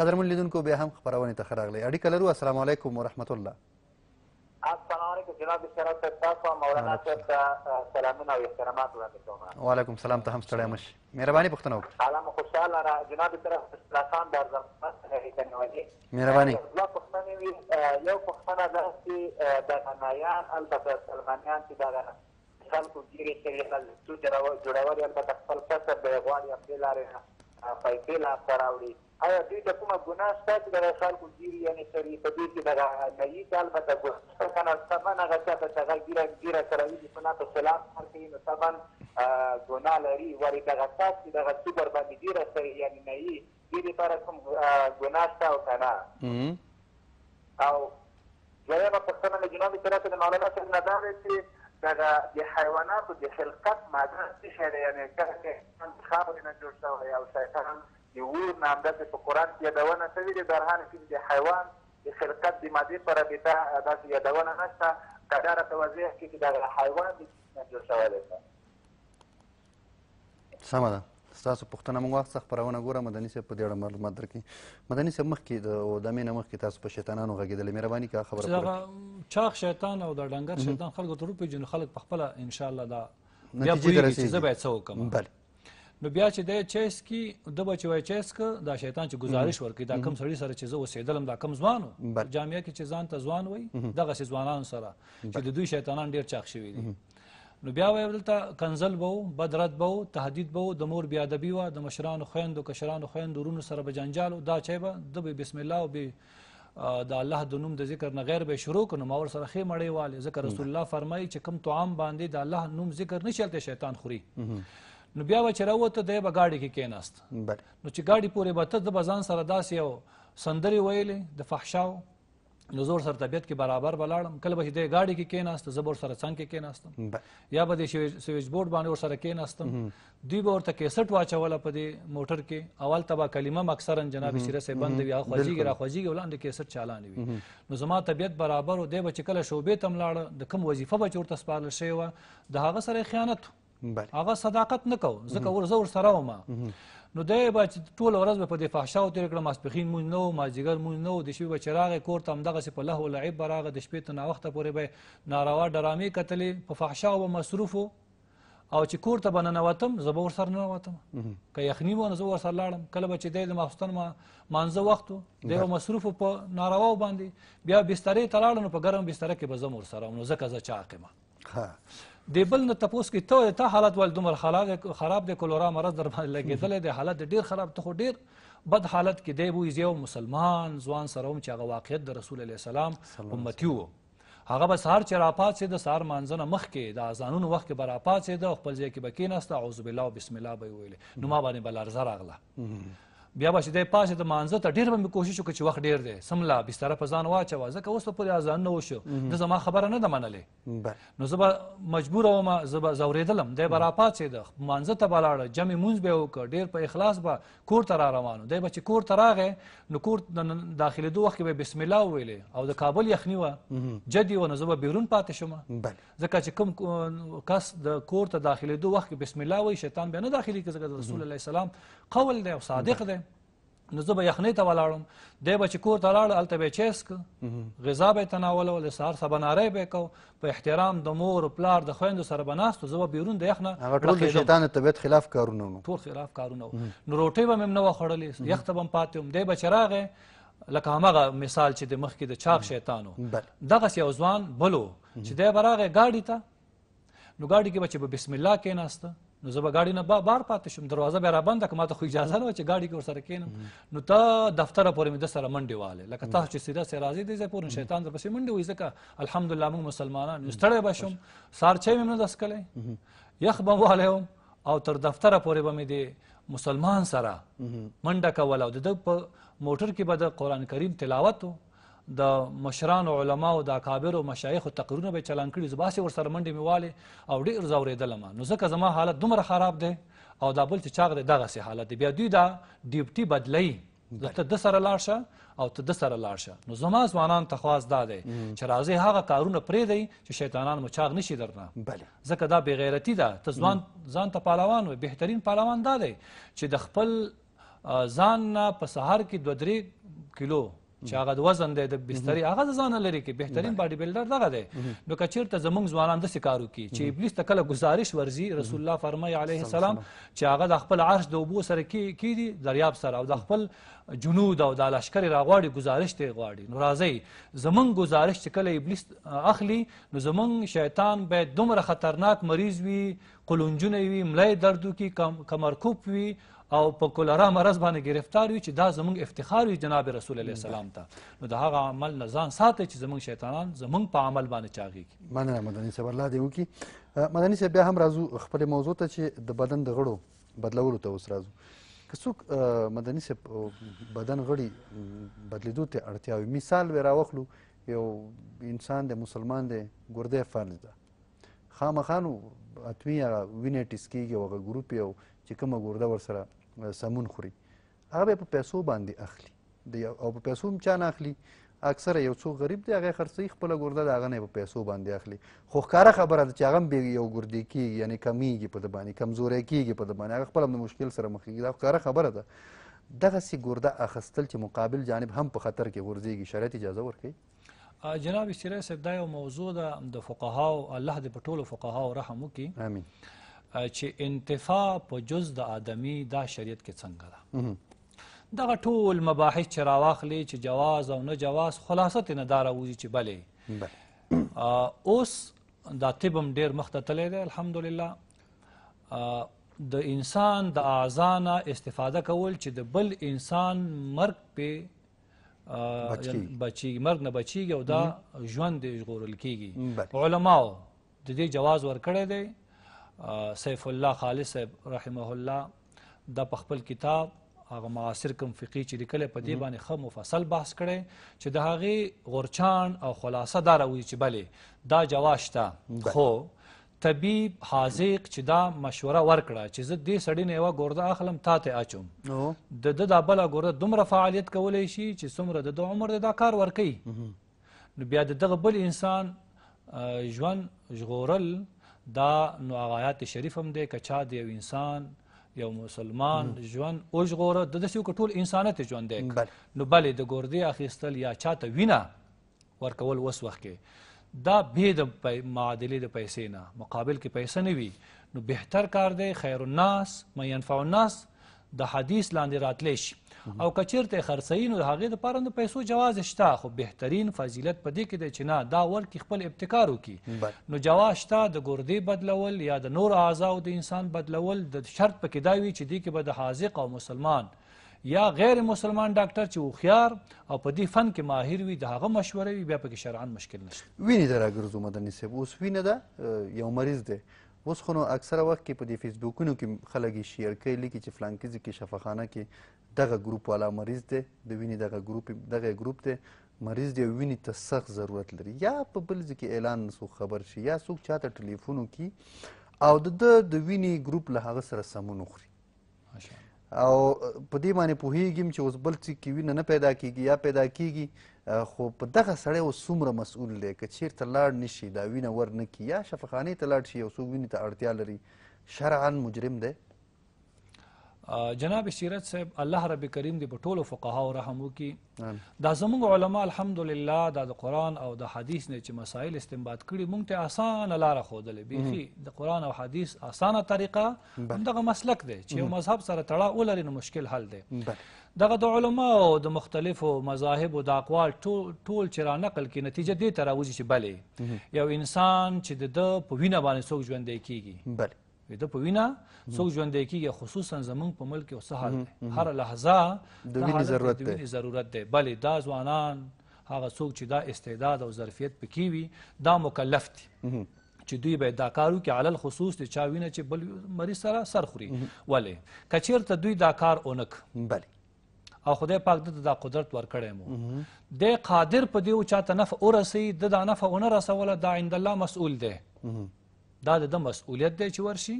قدرمن لیدونکو بیا هم خبرونه ته خراغلی اړیکه لرو السلام علیکم ورحمت الله السلام علیکم جناب شرف تاسو مولانا صاحب سلامونه او احترامات وړاندې کوم وعلیکم السلام ته هم ستړی مش مهرباني پښتنه وکړه سلام خوشاله را جناب طرف اسلام در ځم مهرباني الله پښتنه وی یو پښتنه ده چې د نایان البته سلمانیان چې دا خلکو ګیره چې جوړول البته خپل کسب غواړي خپل لارې پیسې لاسته راوړي آیا دوی ته کومه ګناه شته چې دغه خلکو ګیري یعنې سړي په دې کښې دغه نهي کال به د ګناه سبن هغه چا ته چې هغه ګیره ګیره کوي چې سنت سلام ورکوي نو سبن ګناه لري ورې دغه چا چې دغه څوک ورباندې ګیره کوي یعنې نهي دې لپاره کوم ګناه شته او که نه او دویمه پوښتنه مې جناب سره د مولانا صاحب نه دا ده چې دغه د حیواناتو د خلقت ماده څه شی دی یعنې کله چې خاورې نه جوړ شوی او شیطان د اور نه همداسې په قرآن کې یادونه شوې ده در هر کې د حیوان د خلقت د مادې په رابطه داسې یادونه نشته که دا راته وضیح کړي چې دغه حیوان د څه نه جوړ شوی دی سمه ده ستاسو پوښتنه موږ وخت خبرونه ګوره مدني صاحب په دې اړه معلومات درکړي مدني صاحب مخکې د اودمې نه مخکې تاسو په شیطانانو غږېدلې مهرباني که خبره پوره چاغ شیطان او د ډنګر شیطان خلکو ته روپېژنو خلک پخپله انشاءالله دا بیا پوهېږي چې زه باید څه وکړم بله نو بیا چې د چیس کې د بچو چیس ک دا شیطان چې گزارش ورکړي دا کم سړی سره چې زه وسیدلم دا کم ځوانو جامعې کې چې ځان ته ځوان وای دغه ځوانان سره چې د دوی شیطانان ډیر چاخ شوی دي نو بیا ولته کنزل بو بدرت بو تهدید بو د مور بیا ادبی و د مشرانو خويندو کشرانو خويندو رونو سره بجنجال دا چایبه د بسم الله او به د الله د نوم د ذکر نه غیر به شروع کنو ما ور سره خې مړې والي ذکر رسول الله فرمایي چې کم طعام باندې د الله نوم ذکر نه چلته شیطان خوري نو بیا و چې راوته د بغاډي کې کېناست نو چې گاډي پورې به ته د بزان سره داس یو سندري ویلې د فحشاو نو زور سره طبیعت کې برابر بلاړم کله به د گاډي کې کېناست زبر سره څنګه کې کېناستم یا به د سویج بورډ باندې ور سره کېناستم دوی به ورته کیسټ واچول په دې موټر کې اول تبا کلمه اکثرا جناب سیره سه بند وی خوځيږي را خوځيږي ولاندې کیسټ چالان وي نو زما طبیعت برابر او دی به چې کله شوبې تم لاړ د کوم وظیفه به چورته سپارل شي و د هغه سره خیانت هغه صداقت نکو زکه ور زور سره و ما نو دی به چې ټوله ورځ به په دې فحشاو تېره کړه ماسپښین مونځ نه و مازدیګر مونځ نه و د شپې به چې راغی کور ته همدغسې په لهو لعب به راغی د شپې تر ناوخته پورې به یې ناروا ډرامې کتلې په فحشاو به مصروف و او چې کور ته به ننوتم زه به ورسره ننوتم که یخني وه نو زه ورسره لاړم کله به چې دی د ماخوستن ما مانځه وخت و دی به مصروف په نارواو باندې بیا بسترې ته لاړم نو په ګرم بستره کې به زه م ورسره وم نو ځکه زه چاقیم د بل نه تپوس کې ته تا حالت ول دومره خراب خراب د کولورا مرض در باندې لګېدلې د حالت ډیر خراب ته خو ډیر بد حالت کې دی وې یو مسلمان ځوان سره هم چې هغه واقعیت د رسول الله سلام امتی وو هغه به سهار چې راپاڅېد د سهار مانځنه مخکې د اذانونو وخت کې به راپاڅېده او خپل ځای کې به کېناسته اعوذ بالله او بسم الله به یې ویلې نو ما باندې به لرزه راغله بیا به چې دی پاسې د مانځه ته ډېر به مې کوشش وکړ چې وخت ډېر دی سملا بستره په ځان واچوه ځکه اوس په پورې اذان نه وشو ده زما خبره نه ده منلې نو زه به مجبور وم زه به ځورېدلم دی به راپاڅېده مانځه ته به لاړه جمع لمونځ به یې وکړ ډېر په اخلاص به کور ته را روان دی به چې کور ته راغی نو کور داخلېدو وخت کې به بسم الله وویلې او د کابل یخني وه جدي وه نو زه به بیرون پاتې شوم ځکه چې کوم کس د کور ته داخلېدو وخت کې بسم الله وایي شیطان بیا نه داخلي ځکه د رسول الله سلام قول دی او صادق دی نو زه به یخنۍ ته ولاړم دی به چې کور ته لاړ هلته به یې چیس که غذا به یې تناولول د سهار سباناری به یې کو په احترام د مور پلار د خویندو سره به ناست زه به بیرون د یخ نه هغه ټول د شیطان د طبیعت خلاف کارونه وو ټول خلاف کارونه وو نو روټۍ به مې هم نه وه خوړلې یخ ته به م پاتې وم دی به چې راغی لکه همغه مثال چې د مخکې د چاغ شیطان وو دغسې یو ځوان بل چې دی به راغی ګاډي ته نو ګاډي کې به چې به بسم الله کېناسته نو زه به ګاډي نه با بار پاتې شم دروازه به را بنده کړم ماته خو اجازه نه وه چې ګاډي کې ورسره کښېنم نو تا دفتره پورې مې دسره منډې والې لکه تاسو چې سیده سې راځې دې ځای پورې شیطان درپسې منډې وي ځکه الحمدلله موږ مسلمانان یو ستړی به شم سهار چای مې هم نه دس کړی یخ به والی وم او تر دفتره پورې به مې د مسلمان سره منډه کوله او د ده په موټر کې به د قرآن کریم تلاوت و د مشران او علما او د اکابر او مشایخ او تقریرونه به چلان کړي زباسي ور سره منډې میواله او ډېر زورېدلم نو ځکه زما حالت دومره خراب دی او دا بل چې چاغ دی دغسې حالت دی بیا دوی دا ډیپټي بدلوي ته د سره لاړ شه او ته د سره لاړ شه نو زما ځوانان ته خواست دا دی چې راځئ هغه کارونه پرېږدئ چې شیطانان مو چاغ نشي درنه ځکه دا بېغیرتي ده ته ځوان ځان ته پالوان وایي بهترین پالوان دا دی چې د خپل ځان نه په سهار کې دوه درې کیلو چې هغه د وزن دی د بسترې هغه د ځانه لري کې بهترین باډي بلډر دغه دی نو که چېرته زموږ ځوانان داسې کار وکړي چې ابلیس ته کله ګزارش ورځي رسول الله فرمایي علیه السلام چې هغه د خپل عرش د اوبو سره کېږي دریاب سره او د خپل جنود او د لشکر راغواړي گزارش ته غواړي نو راځي زمون گزارش چې کله ابلیس اخلي نو زمون شیطان به دومره خطرناک مریض وي قلونجونه وي ملای دردو کې کمرکوپ وي او په کولرا مرض باندې گرفتار وي چې دا زمونږ افتخار وي جناب رسول الله سلام ته نو د هغه عمل نه ځان ساتي چې زمونږ شیطانان زمونږ په عمل باندې چاغېږي مننه مدني صاحب الله دې وکړي مدني صاحب بیا هم راځو خپل موضوع ته چې د بدن د غړو بدلولو ته اوس راځو که څوک مدني صاحب بدن غړي بدلیدو ته اړتیا وي مثال به راوخلو یو انسان د مسلمان د ګردې فلج ده خامخانو اتمی هغه وینې ټیسکیږي او هغه ګروپ یو چې کومه ګرده ورسره سمون خوري هغه په پیسو باندې اخلي دی او په پیسو هم چا نه اخلي اکثره یو څو غریب دی هغه خرڅي خپل ګرده د هغه نه په پیسو باندې اخلي خو ښکاره خبره ده چې هغه به یو ګردی کیږي یعنی کمیږي په د باندې کمزوري کیږي په د باندې هغه خپل مشکل سره مخ کیږي دا ښکاره خبره ده دغه سي ګرده اخستل چې مقابل جانب هم په خطر کې ورځيږي شرایط اجازه ورکړي جناب استری صاحب دا یو موضوع ده د فقهاو الله دې په ټولو فقهاو رحم وکړي امين چې انتفاع په جز د آدمی دا شریعت کې څنګه ده دغه ټول مباحث چې راواخلې چې جواز او نه جواز خلاصت نه دا راوځي چې بلې اوس دا طب هم ډېر مخته تللی دی الحمدلله د انسان د اعضا نه استفاده کول چې د بل انسان مرګ پې بچیږي مرګ نه بچیږي او دا ژوند ژغورل کیږي علماو د دې جواز ورکړی دی سیف الله خالص رحمه الله د خپل کتاب هغه معاصر کوم فقهي چې لیکل په دې باندې خه مفصل بحث کړي چې د هغه غورچان او خلاصه دار وي چې بلې دا جواشته خو طبيب حاذق چې دا مشوره ورکړه چې زه دې سړی نه یو ګورده اخلم تا ته اچوم د د د بل ګورده دومره فعالیت کولای شي چې څومره د عمر دا کار ورکي نو بیا دغه بل انسان ژوند ژغورل دا نو آیات شریف هم دی کچا دی یو انسان یو مسلمان ژوند اوژغوره د داسې یو ټول انسانیت ژوند دی نو بلې د ګردې اخیستل یا چاته وینه ورکول وس وخت کې دا به د معادلې د پیسې نه مقابل کې پیسې نه وي نو بهتر کار دی خیر الناس من ينفع الناس د حدیث لاندې راتلی شي او کچیرته خرڅی نو هغه د پاره نو پیسو جواز شته خو بهترین فضیلت پدې کې د چنا دا ور کې خپل ابتکار وکي نو جواز شته د ګردې بدلول یا د نور اعضاء د انسان بدلول د شرط پکې دا وی چې دی کې به د حاذق او مسلمان یا غیر مسلمان ډاکټر چې وخیار او په دې فن کې ماهر وي د هغه مشوره وي بیا پکې شرعاً مشکل نشته وینې درا ګرځو مدني صاحب اوس وینه ده یو مریض دی اوس خو نو اکثره وخت کې په دې فیسبوکونو کې خلک یې شیر کوي لیکي چې فلان کې کې شفاخانه کې دغه ګروپ والا مریض دی د وینې دغه ګروپ دغه ګروپ دی مریض دی وینې ته سخت ضرورت لري یا په بل ځای کې اعلان سو خبر شي یا څوک چاته ټلیفون وکړي او د د وینې ګروپ له هغه سره سمون وخوري او په دې باندې پوهیږم چې اوس بل څه کې وینه نه پیدا کیږي یا پیدا کیږي خو په دغه سړی اوس څومره مسؤول دی که چیرته لاړ نه شي دا وینه ور نه کي یا شفاخانې ته لاړ شي یو څوک وینې ته اړتیا لري شرعا مجرم دی جناب سیرت صاحب الله رب کریم دې په ټولو فقهاو رحم وکړي دا زموږ علما الحمدلله دا د قرآن او د حدیث نه چې مسایل استنباط کړي موږ ته اسانه لاره ښودلې بیخي د قرآن او حدیث اسانه طریقه همدغه مسلک دی چې یو مذهب سره تړاو ولري نو مشکل حل دی دغه د علماو د مختلفو مذاهبو د اقوال ټول چې را نقل کې نتیجه دې ته راوځي چې بلې یو انسان چې د ده په وینه باندې څوک ژوندی کیږي بله ویده په وینا څوک ژوندی کیږي خصوصا زمونږ په ملک کې څه حال دی هر لحظه د وینې ضرورت دی ضرورت دی بلې دا ځوانان هغه څوک چې دا استعداد او ظرفیت پکې وي دا مکلف دي چې دوی به دا کار وکړي علل خصوص د چا وینه چې بل مریض سره سر خوري ولې که چېرته دوی دا کار اونک بلې او خدای پاک دته دا قدرت ورکړی مو د قادر په دیو چاته نفع ورسي د دا نفع ونه رسوله دا عند الله مسؤول دی دا د مسؤلیت دی چې ورشي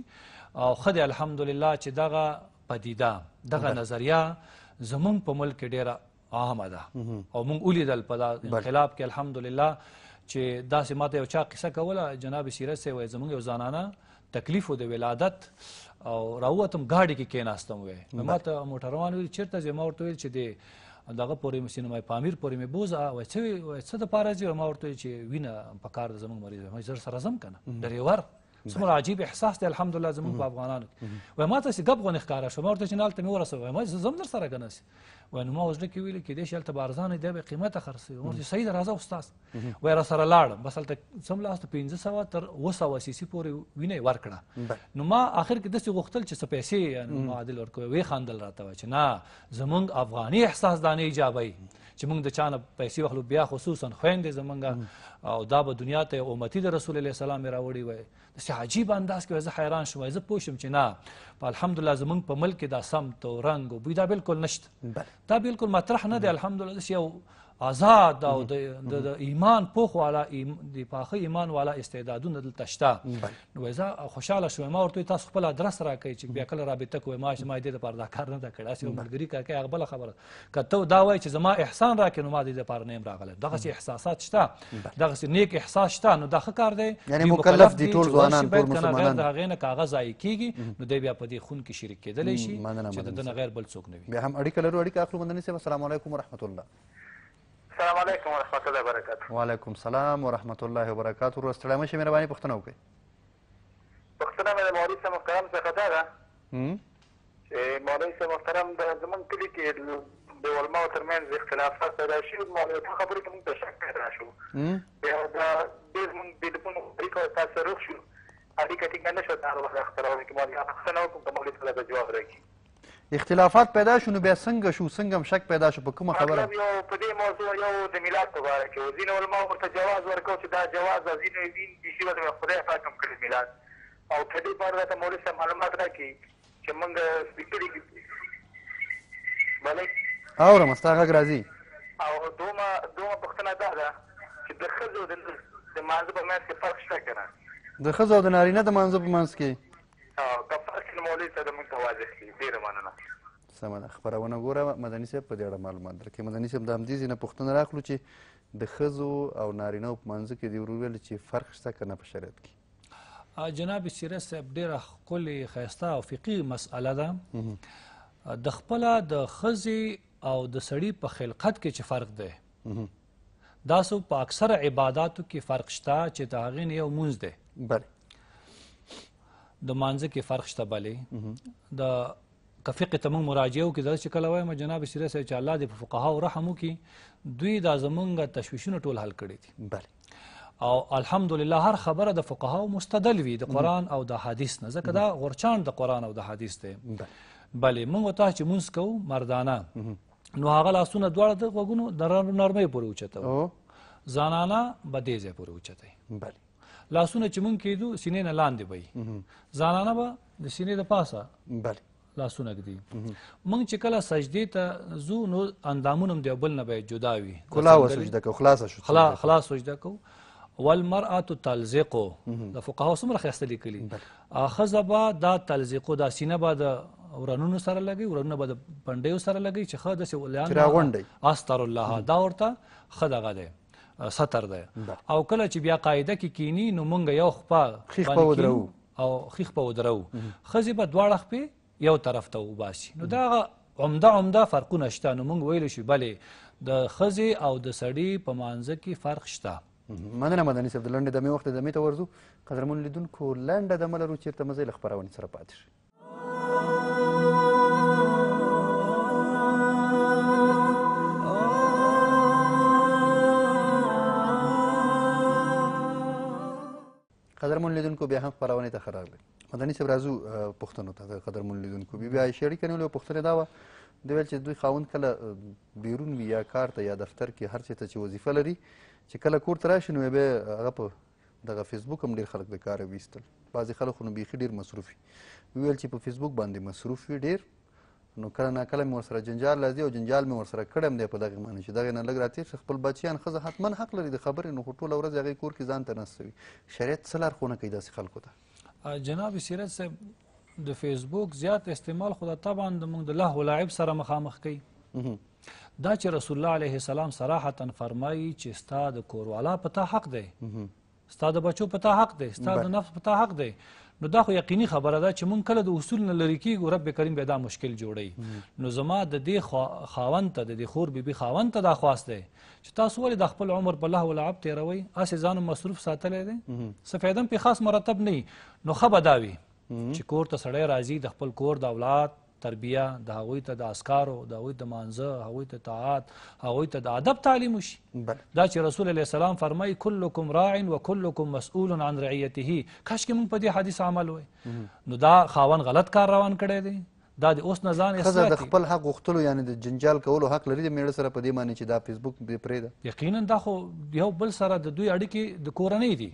او خدای الحمدلله چې دغه پدیده دغه نظریه زمونږ په ملک کې ډیره عامه ده او موږ ولیدل په انقلاب کې الحمدلله چې داسې ماته یو چا قصه کوله جناب سیرت صاحب وایي زمونږ یو زنانه تکلیف و د ولادت او راووتم ګاډي کې کېناستم وی ما ته موټروان ویل چېرته ځې ما ورته ویل چې د دغه پورې مې سینمای پامیر پورې مې بوزا وای څه وای څه د پاره ځي ما ورته چې وینه په کار د زمونږ مریض مې زر سره زم کنه ډریور څومره عجیب احساس دی الحمدلله زموږ په افغانانو کې وای ما ته سي غب غونې ښکارا شو ما ورته چې نالته مې ورسوه وای ما زم در سره کنه سي وای نو ما وزړه کې ویل کې دې شل ته بارزان دی به قیمته خرڅي ما ته سید راځه استاد وای را سره لاړم بس الته سم لاس ته 1500 تر 200 سي سي پورې وینې ورکړه نو ما اخر کې دسي غوښتل چې سپېسې یعنی معادل ورکوي وی خاندل راته وای چې نه زمونږ افغاني احساس دانه ایجابي چې موږ د چانه پیسې واخلو بیا خصوصا خويندې زمونږه او دا به دنیا ته امتی د رسول الله سلام راوړي وای د عجیب انداز کې زه حیران شوم زه پوه شم چې نه په الحمدلله زمونږ په ملک دا سم تو رنگ او بوی دا بالکل نشته دا بالکل مطرح نه دی الحمدلله یو آزاد او د ایمان پوخ والا د پاخه ایمان والا استعدادونه دلته شته نو زه خوشاله شوم ما ورته تاسو خپل ادرس راکړئ چې بیا کله رابطه کوی ما چې ما دې لپاره دا کار نه دا کړی هسې ملګري کاکې هغه بله خبره که ته دا وایې چې زما احسان راکړې نو ما دې لپاره نه یم راغلی دغسې احساسات شته دغسې نیک احساس شته نو دا ښه کار دی یعنی مکلف دي ټول ځوانان ټول مسلمانان د هغې نه که هغه ضایع کېږي نو دی بیا په دې خون کې شریک کېدلی شي چې د ده نه غیر بل څوک نه وي بیا هم اړیکه لرو اړیکه اخلو مندني صاحب السلام علیکم ورحمت الله السلام علیکم ورحمت الله وبرکاته وعلیکم السلام ورحمت الله وبرکاته ورستړی مشه مهرباني پښتنه وکړئ پښتنه مې د مولوي صاحب محترم څخه دا ده چې مولوي صاحب محترم د زمونږ کلي کې د علماو ترمنځ اختلافات پیدا شي او مولوي ته خبرې ته موږ ته شک پیدا شو بیا دا ډېر موږ د دې په طریقه او تصرف شو اړیکه ټینګه نه شوه دا وخت اختلاف کې مولوي پښتنه وکړم مولوي صاحب جواب راکړي اختلافات پیدا شو نو بیا څنګه شو څنګه هم شک پیدا شو په کومه خبره یو په دې موضوع یو د میلاد په باره کې وزین علما ورته جواز ورکو چې دا جواز د زین دین د شی وته خدای حاکم کړی میلاد او په دې باره ته مولوی صاحب معلومات راکړي چې موږ سپیکري بلې اورم استاغه غرازي او دومره دومره پښتنه ده ده چې د خزو د مانځ په منځ کې فرق شته کنه د خزو د نارینه د مانځ په منځ کې د فصل مولوي سره موږ واضح شي ډیره مننه سمنه خبرونه ګوره مدني صاحب په دې اړه معلومات درکې مدني صاحب د همدې ځینه پوښتنه راخلو چې د ښځو او نارینه په منځ کې دی ورویل چې فرق شته که نه په شریعت کې جناب سیره صاحب ډیره ښکلې ښایسته او فقهي مسأله ده د خپله د ښځې او د سړي په خلقت کې چې فرق دی دا سو په اکثره عباداتو کې فرق شته چې د هغې نه یو مونځ دی بله د مانزه کې فرق شته بلې د کفق ته موږ مراجعه وکړو چې چې کله وایم جناب سیره صاحب چې الله دې په فقهاو رحم وکړي دوی دا زمونږ تشویشونه ټول حل کړي دي بله او الحمدلله هر خبره د فقهاو مستدل وي د قران او د حدیث نه ځکه دا غورچان د قران او د حدیث دی بلې موږ ته چې مونږ کوو مردانه نو هغه لاسونه دواړه د غوګونو د نرمۍ پورې اوچتو زنانه به دې ځای پورې اوچتئ بله لاسونه چې مونږ کېدو سینې نه لاندې وي زنانه به د سینې د پاسه بله لاسونه ږدي مونږ چې کله سجدې ته ځو نو اندامونه هم د یو بل نه به جدا وي کلاوه سجده کوو خلاصه شو خلا خلاص سجده کوو والمرأة تلزقو د فقهاو څومره ښایسته لیکلي ښځه به دا تلزقو دا سینه به د ورنونو سره لګي ورنونه به د پنډیو سره لګي چې ښه داسې لاندې راغونډي استر الله دا ورته ښه دغه دی سطر ده او کله چې بیا قاعده کې کی کینی نو مونږ یو خپه خیخ په ودرو او خیخ په ودرو خزی به دواړه خپې یو طرف ته وباسي نو دا عمده عمده فرقونه شته نو مونږ ویل شو بلې د خزی او د سړی په مانزه کې فرق شته مننه مدني صاحب د لنډه دمې وخت دمې ته ورځو قدرمن لیدونکو لنډه دمه لرو چېرته مزه له خپرونې سره پاتې شئ قدرمن لیدونکو بیا هم خپرونې ته ښه راغلئ مدني صاحب راځو پوښتنو ته د قدرمن لیدونکو بیا شریکه نیولې پوښتنه دا وه دوی ویل چې دوی خاوند کله بیرون وي یا کار ته یا دفتر کې هر څه ته چې وظیفه لري چې کله کور ته راشي نو بیا هغه په دغه فیسبوک هم ډېر خلک د کاره ویستل بعضې خلک خو نو بیخي ډېر مصروف وي ویل چې په فیسبوک باندې مصروف وي ډېر نو کله ناکله مې ورسره جنجال راځي او جنجال مې ورسره کړی دی په دغې معنی چې دغې نه لږ راتېر خپل بچیان ښځه حتما حق لري د خبرې نو خو ټوله ورځ هغې کور کې ځان ته نسته وي شریعت څه لارښوونه کوي داسې خلکو ته جناب سیرت صاحب د فیسبوک زیات استعمال خو طبعا د موږ د لهو لعب سره مخامخ کوي دا چې رسول الله علیه السلام صراحتا فرمایي چې ستا د کوروالا په تا حق دی ستا د بچو په تا حق دی ستا د نفس په تا حق دی نو دا خو یقیني خبره ده چې مونږ کله د اصول نه لری کیږو رب کریم به دا مشکل جوړي نو زما د دې خاوند ته د دې خور بیبي خاوند ته دا خواست دی چې تاسو ولې د خپل عمر په الله ولعب تیروي اسې ځان مصروف ساتلی دی څه فایده پې خاص مرتب نه نو ښه به دا وي چې کور ته سړی راځي د خپل کور د اولاد تربیه د هغوی ته د اسکارو د هغوی د مانزه هغوی ته طاعات هغوی ته د ادب تعلیم وشي دا چې رسول الله سلام فرمای کلکم راع و کلکم مسؤول عن رعیته کاش کې موږ په دې حدیث عمل وای نو دا خاون غلط کار روان کړی دی دا د اوس نه ځان اصلاح د خپل حق غوښتلو یعنی د جنجال کولو حق لري د میړه سره په دې معنی چې دا فیسبوک دې پرېږده یقینا دا خو یو بل سره د دوی اړیکې د کورنۍ دي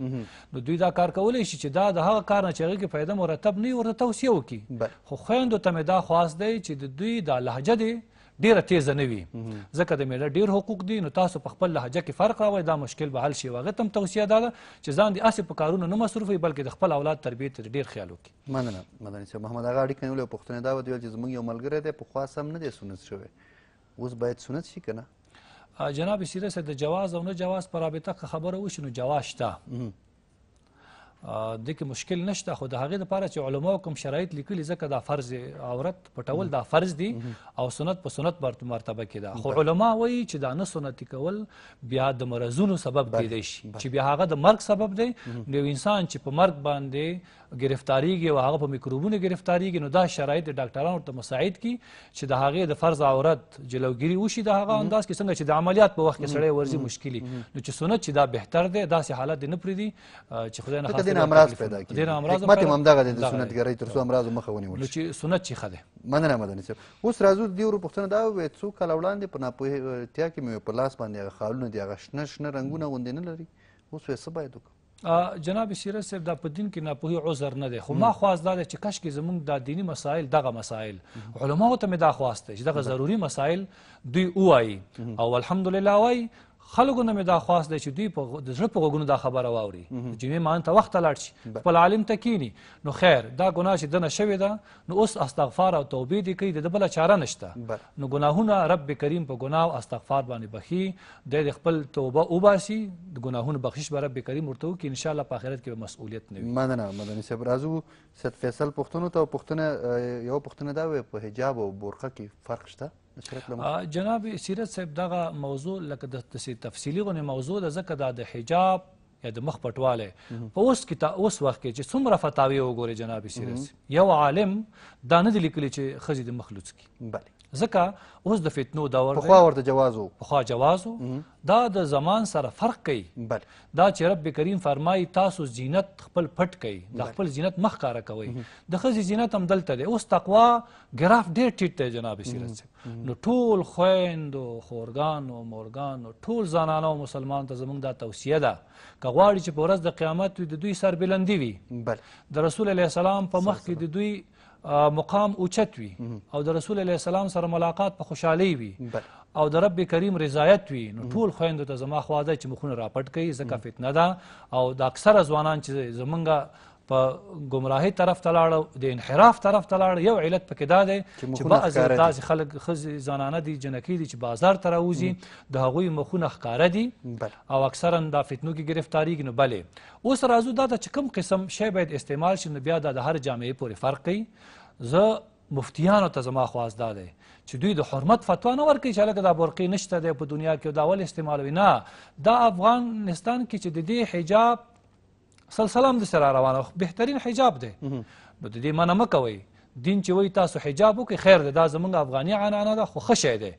نو دوی دا کار کولی شي چې دا د هغه کار نه چې هغې کې فایده مرتب نه وي ورته توصیه وکړي خو خویندو ته مې دا خواست دی چې د دوی دا لهجه دی ډیره تیزه نه وي ځکه د میړه ډیر حقوق دي نو تاسو په خپل لهجه کې فرق راوړئ دا مشکل به حل شي او هغه ته هم توصیه دا ده چې ځان دې هسې په کارونو نه مصروف وي بلکې د خپل اولاد تربیې ته ډیر خیال وکړي مننه مدني صاحب محمد هغه اړیکه نیولې پوښتنه دا وه چې زموږ یو ملګری دی پخوا سم نه دی سنت شوی اوس باید سنت شي که نه جناب سیره صاحب د جواز او نه جواز په رابطه خبره وشي نو جواز شته د کې مشکل نشته خو د هغې لپاره چې علماو کوم شرایط لیکلي ځکه دا فرض عورت پټول دا فرض دی او سنت په سنت مرتبه کې ده خو علما وایي چې دا نه سنتي کول بیا د مرضونو سبب کېدی شي چې بیا هغه د مرګ سبب دی نو انسان چې په مرګ باندې گرفتاریږي او هغه په میکروبونو گرفتاریږي نو دا شرایط د ډاکټرانو ته مساعد کی چې د هغه د فرض عورت جلوګیری وشي د هغه انداز کې څنګه چې د عملیات په وخت کې سړی ورزي مشکلی نو چې سنت چې دا بهتر دی داسې حالت نه پریدي چې خدای نه خاصه دین امراض پیدا کی دین امراض مت هم دغه د سنت ګرای تر څو امراض مخه ونیول نو چې سنت چې خده مننه مدني صاحب اوس راځو دی ورو پښتنه دا وې څو کال وړاندې په ناپوهه تیا کې مې په لاس باندې خالونه دی غشنه شنه رنگونه غوندې نه لري اوس وې سبا یې دوک جناب سیرت صاحب دا په دین کې ناپوهي عذر نه دی خو ما خواست دا دی چې کاشکې زموږ دا دینی مسایل دغه مسایل علماو ته مې دا خواست دی چې دغه ضروري مسایل دوی ووایي او الحمدلله وایي خلکو نه مې دا خواست دی چې دوی په د زړه په غوږونو دا خبره واوري د جمعې مان ته وخته لاړ شي خپل عالم ته کینی نو خیر دا ګناه چې دنه شوې ده نو اوس استغفار او توبې دې کوي د بله چاره نشته نو ګناهونه رب کریم په ګناه او استغفار باندې بخي دی د خپل توبه وباسي د ګناهونو بخشش به رب کریم ورته وکړي انشاءالله په آخرت کې به مسؤلیت نه وي مننه مدني صاحب راځو سید فیصل پوښتنو ته پوښتنه یو پوښتنه دا وې په حجاب او برخه کې فرق شته سیرت لمخ جناب سیرت صاحب دغه موضوع لکه د تفصیلی غو موضوع د زکه د حجاب یا د مخ پټواله په اوس کې تا اوس وخت کې چې څومره فتاوی وګوري جناب سیرت یو عالم دا نه لیکلی چې خزي د مخ لوڅ کی بله ځکه اوس د فتنو دور دی پخوا ورته جواز و پخوا جواز و دا د زمان سره فرق کوي بل دا چې رب کریم فرمایي تاسو زینت خپل پټ کوي د خپل زینت مخ کاره کوي د ښځې زینت هم دلته دی اوس تقوا ګراف ډېر ټیټ دی جناب سیرت صاحب نو ټول خویند او خورګان او مورګان او ټول زنانه او مسلمان ته زموږ دا توصیه ده که غواړي چې په ورځ د قیامت د دوی سربلندي وي بل د رسول علیه السلام په مخ کې د دوی مقام اوچت وي او د رسول الله سلام سره ملاقات په خوشحالي وي او د رب کریم رضایت وي نو ټول خويندو ته زما خواده چې مخونه راپټ کوي زکه فتنه ده او د اکثره ځوانان چې زمونږه په گمراهی طرف ته لاړه د انحراف طرف ته لاړه یو علت پکې دا دی چې بعض داسې خلک ښځې زنانه دي جنکۍ دي چې بازار ته راوځي د هغوی مخونه ښکاره دي او اکثرا دا فتنو کې ګرفتاریږي نو بلې اوس راځو دا ته چې کوم قسم شی باید استعمال شي نو بیا دا د هر جامعې پورې فرق کوي زه مفتیانو ته زما خواست دا دی چې دوی د حرمت فتوا نه ورکوي چې هلکه دا برقې نشته دی په دنیا کې دا ول استعمالوي نه دا افغانستان کې چې د دې حجاب سلسله هم درسره روانه بهترین حجاب دی نو د دې منه مه کوئ دین چې وایي تاسو حجاب وکړئ خیر دی دا زموږ افغاني عنعنه ده خو ښه شی دی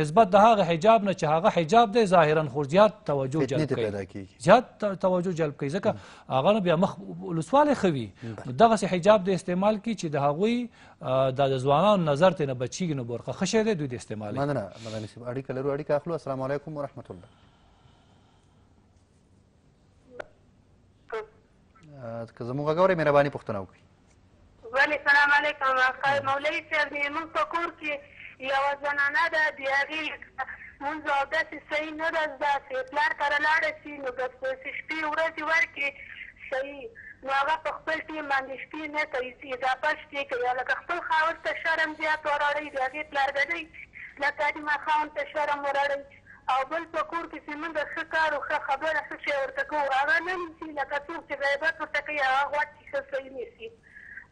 نسبت د هغه حجاب نه چې هغه حجاب دی ظاهرا خو زیات توجه جلب کوي زیات توجه جلب کوي ځکه هغه بیا مخ ولسوالې خوي دغسې حجاب د استعمال کی چې د هغوی د ځوانانو نظر ته نه بچیږي نو برخه ښه شی دی دوی د استعمال مننه مننه صاحب اړیکه لرو اړیکه اخلو السلام علیکم ورحمت الله که زموږ غږ اورئ مهرباني پوښتنه وکړئ بلې سلام علیکم مولوي صاحب زموږ په کور کې یوه زنانه ده د هغې مونږ او داسې صحیح نه ده زده چې پلار کره لاړه شي نو بس داسې شپې ورځې ورکړي صحیح نو هغه په خپل ټیم باندې شپې نه کوي اضافه شپې کوي لکه خپل خاوند ته شرم زیات وراړي د هغې پلارګنۍ لکه د ماښام ته شرم وراړي او بل په کور کې چې موږ ښه کار او ښه خبره ښه شی ورته کوو هغه نه نیسي لکه څوک چې غیبت ورته کوي هغه غوږ چې ښه صحیح نیسي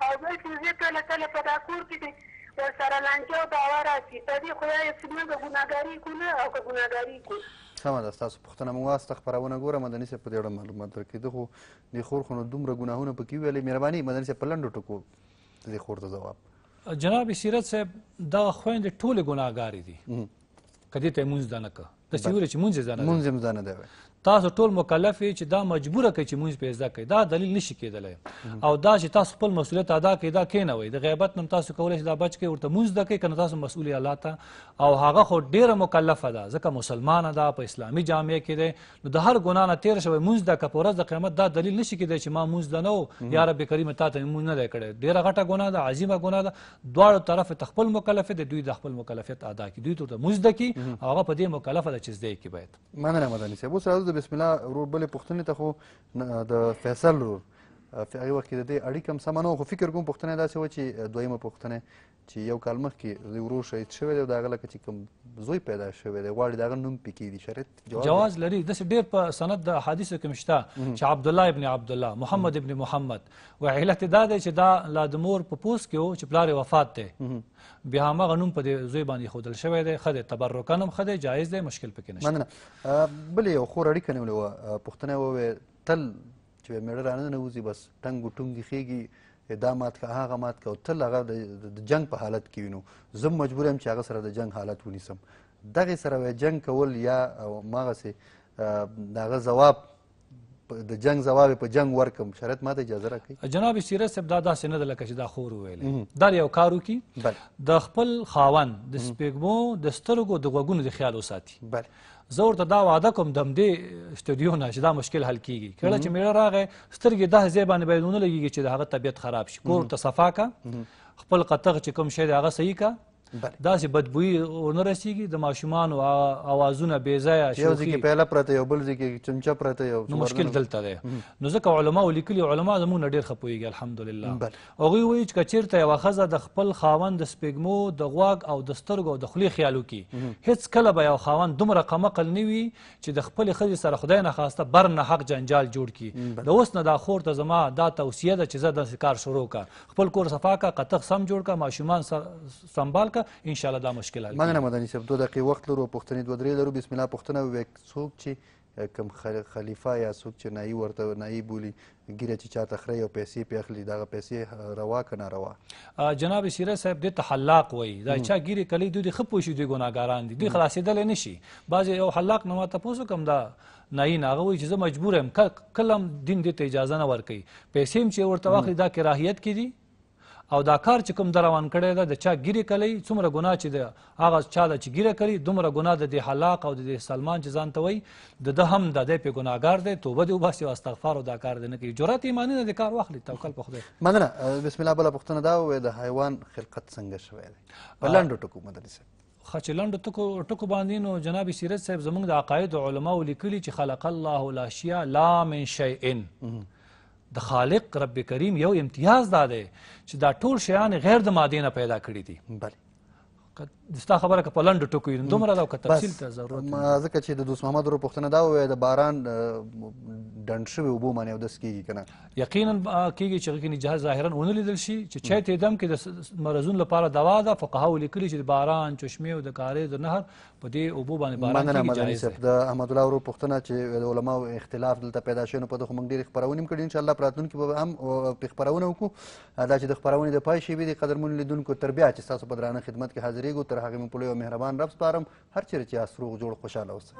او بل چې زه کله کله په دا کور کې دی ورسره لانجه او دعوه راشي په دې خدایه چې موږ ګناګاري کړو نه او که ګناګاري کړو سمه ده ستاسو پوښتنه مو واسطه خپرونه ګوره مدني صاحب په دې اړه معلومات درکړي دغو د خور خو نو دومره ګناهونه پکې ویلې مهرباني مدني صاحب په لنډو ټکو د خور ته ځواب جناب سیرت صاحب دا خويند ټوله ګناګاری دي کدی ته مونږ دنه که ته چې ویل چې مونږ ځنه مونږ ځنه دی تاسو ټول مکلف یې چې دا مجبوره کوي چې مونږ پیدا کوي دا دلیل نشي کېدلی او دا چې تاسو خپل مسولیت ادا کوي دا کینوي د غیبت نم تاسو کولای شئ دا بچ کوي ورته مونږ د کوي کنه تاسو مسؤلی الله ته او هغه خو ډیره مکلفه ده ځکه مسلمان ده په اسلامي جامعه کې ده نو د هر ګناه نه تیر شوی مونږ د کپورز د قیامت دا دلیل نشي کېدلی چې ما مونږ د نو یا رب کریم ته ته مونږ نه دی کړی ډیره غټه ګناه ده عظیمه ګناه ده دواړو طرف ته خپل مکلف دي دوی د خپل مکلفیت ادا کوي دوی ته مونږ د کی هغه په دې مکلفه ده چې زده کی باید مننه مدني صاحب اوس راځو بسم الله ورور بلې پوښتنې ته خو د فیصل ورور په هغه وخت کې د دې اړیکه هم سمه نه خو فکر کوم پوښتنه داسې وه چې دویمه پوښتنه چې یو کال مخکې د ورور شهید شوی دی او د هغه لکه چې کوم زوی پیدا شوی دی غواړي د هغه نوم پکې دي شرط جواز لري داسې ډېر په سند د احادیثو کې مشته چې عبدالله ابن عبدالله محمد ابن محمد و علت دا دی چې دا لا د مور په پوست کې و چې پلار وفات دی بیا هغه نوم په دې زوی باندې ښودل شوی دی ښه دی تبرکن هم ښه دی جایز دی مشکل پکې نشته مننه بلې یو خور اړیکه نیولې وه پوښتنه یې وویل تل چې میړه رانه نوځي بس ټنګ ټنګ خېږي دا مات کا هغه مات کا تل هغه د جنگ په حالت کې وینو زم مجبور یم چې هغه سره د جنگ حالت ونیسم دغه سره جنگ کول یا ماغه سي دغه جواب د جنگ جواب په جنگ ورکم شرط ماته اجازه راکړي جناب سیرت صاحب دا داسې نه ده لکه چې دا خور وویلې دا یو کار وکړي د خپل خاوند د سپېږمو د سترګو د غوږونو د خیال وساتي زه ورته دا وعده کوم د همدې سټوډیو نه چې دا مشکل حل کیږي کله چې میړه راغی سترګې داسې ځای باندې باید ونه لګېږي چې د هغه طبیعت خراب شي کور ته صفا کا خپل قطغ چې کوم شی دی هغه صحیح کا داسې بدبوي ونه رسیږي د ماشومان او اوازونه بې ځایه یو ځای کې پیاله پرته یو بل ځای کې چمچه پرته یو نو مشکل دلته دی نو ځکه علما لیکلي علما زموږ نه ډېر ښه پوهېږي الحمدلله هغوی وایي چې که چېرته یوه ښځه د خپل خاوند د سپېږمو د غوږ او د سترګو او د خولې خیال وکړي هېڅ کله به یو خاوند دومره قمقل نه وي چې د خپلې ښځې سره خدای نه خواسته بر نه حق جنجال جوړ کړي د اوس نه دا خور ته زما دا توصیه ده چې زه داسې کار شروع کړه خپل کور صفا کړه قطق سم جوړ کړه ماشومان سنبال کړه ان شاء الله دا مشکل حل مننه مدني صاحب دوه دقیقې وخت لرو پوښتنې دوه درې لرو بسم الله پوښتنه وکړئ څوک چې کم خلیفه یا څوک چې نایي ورته نایي بولي ګیره چې چاته خري او پیسې پې اخلي دغه پیسې روا که ناروا جناب سیره صاحب دې ته حلاق وایي دا چا ګیرې کلی دوی دې ښه پوه شي دوی ګناهګاران دي دوی خلاصېدلی نه شي بعضې یو حلاق نه ما تپوس وکړم دا نایي نه هغه وایي چې زه مجبور یم کله هم دین دې ته اجازه نه ورکوي پیسې هم چې ورته واخلي دا کراهیت کې دي او دا کار چې کوم دروان کړی دا د چا ګیره کلی څومره ګناه چې د هغه چا د چې ګیره کلی دومره ګناه د دې حلاق او د دې سلمان چې ځان ته وای د ده هم د دې په ګناګار دی توبه دې وباسي او استغفار او دا کار دې نه کوي جرأت ایماني نه د کار واخلي توکل په خدای مننه بسم الله بله پوښتنه دا وې د حیوان خلقت څنګه شوی دی په لنډو ټکو مدني صاحب خچلند ټکو ټکو باندې نو جناب سیرت صاحب زمونږ د عقاید علما لیکلي چې خلق الله لا شیء لا من شیء د خالق رب کریم یو امتیاز دا دی چې دا ټول شیان غیر د ماده نه پیدا کړی دي بله ستا خبره که په لنډو ټکو یې دومره ده او که تفصیل ته ضرورت ځکه چې د دوست محمد ورو پوښتنه دا وویې د باران ډنډ شوي اوبو باندې اودس کېږي که نه یقینا کېږي چې هغې کې ظاهرا ونه لیدل شي چې چای تېدم کې د مرضونو لپاره دوا ده فقهاو لیکلي چې د باران چشمې او د کارې د نهر په دې اوبو باندې باران کېږي جایز دی د احمدالله ورو پوښتنه چې د علماو اختلاف دلته پیدا شوی نو په دغه موږ ډېرې خپرونې هم کړي انشاءالله په راتلونکي به هم پرې خپرونه وکړو دا چې د خپرونې د پای شېبې د قدرمنو لیدونکو تر بیا چې ستاسو په درانه خدمت کې حاضر درېږو تر هغې مو په لوی مهربان رب سپارم هر چیرې چې یاست روغ جوړ خوشحاله اوسئ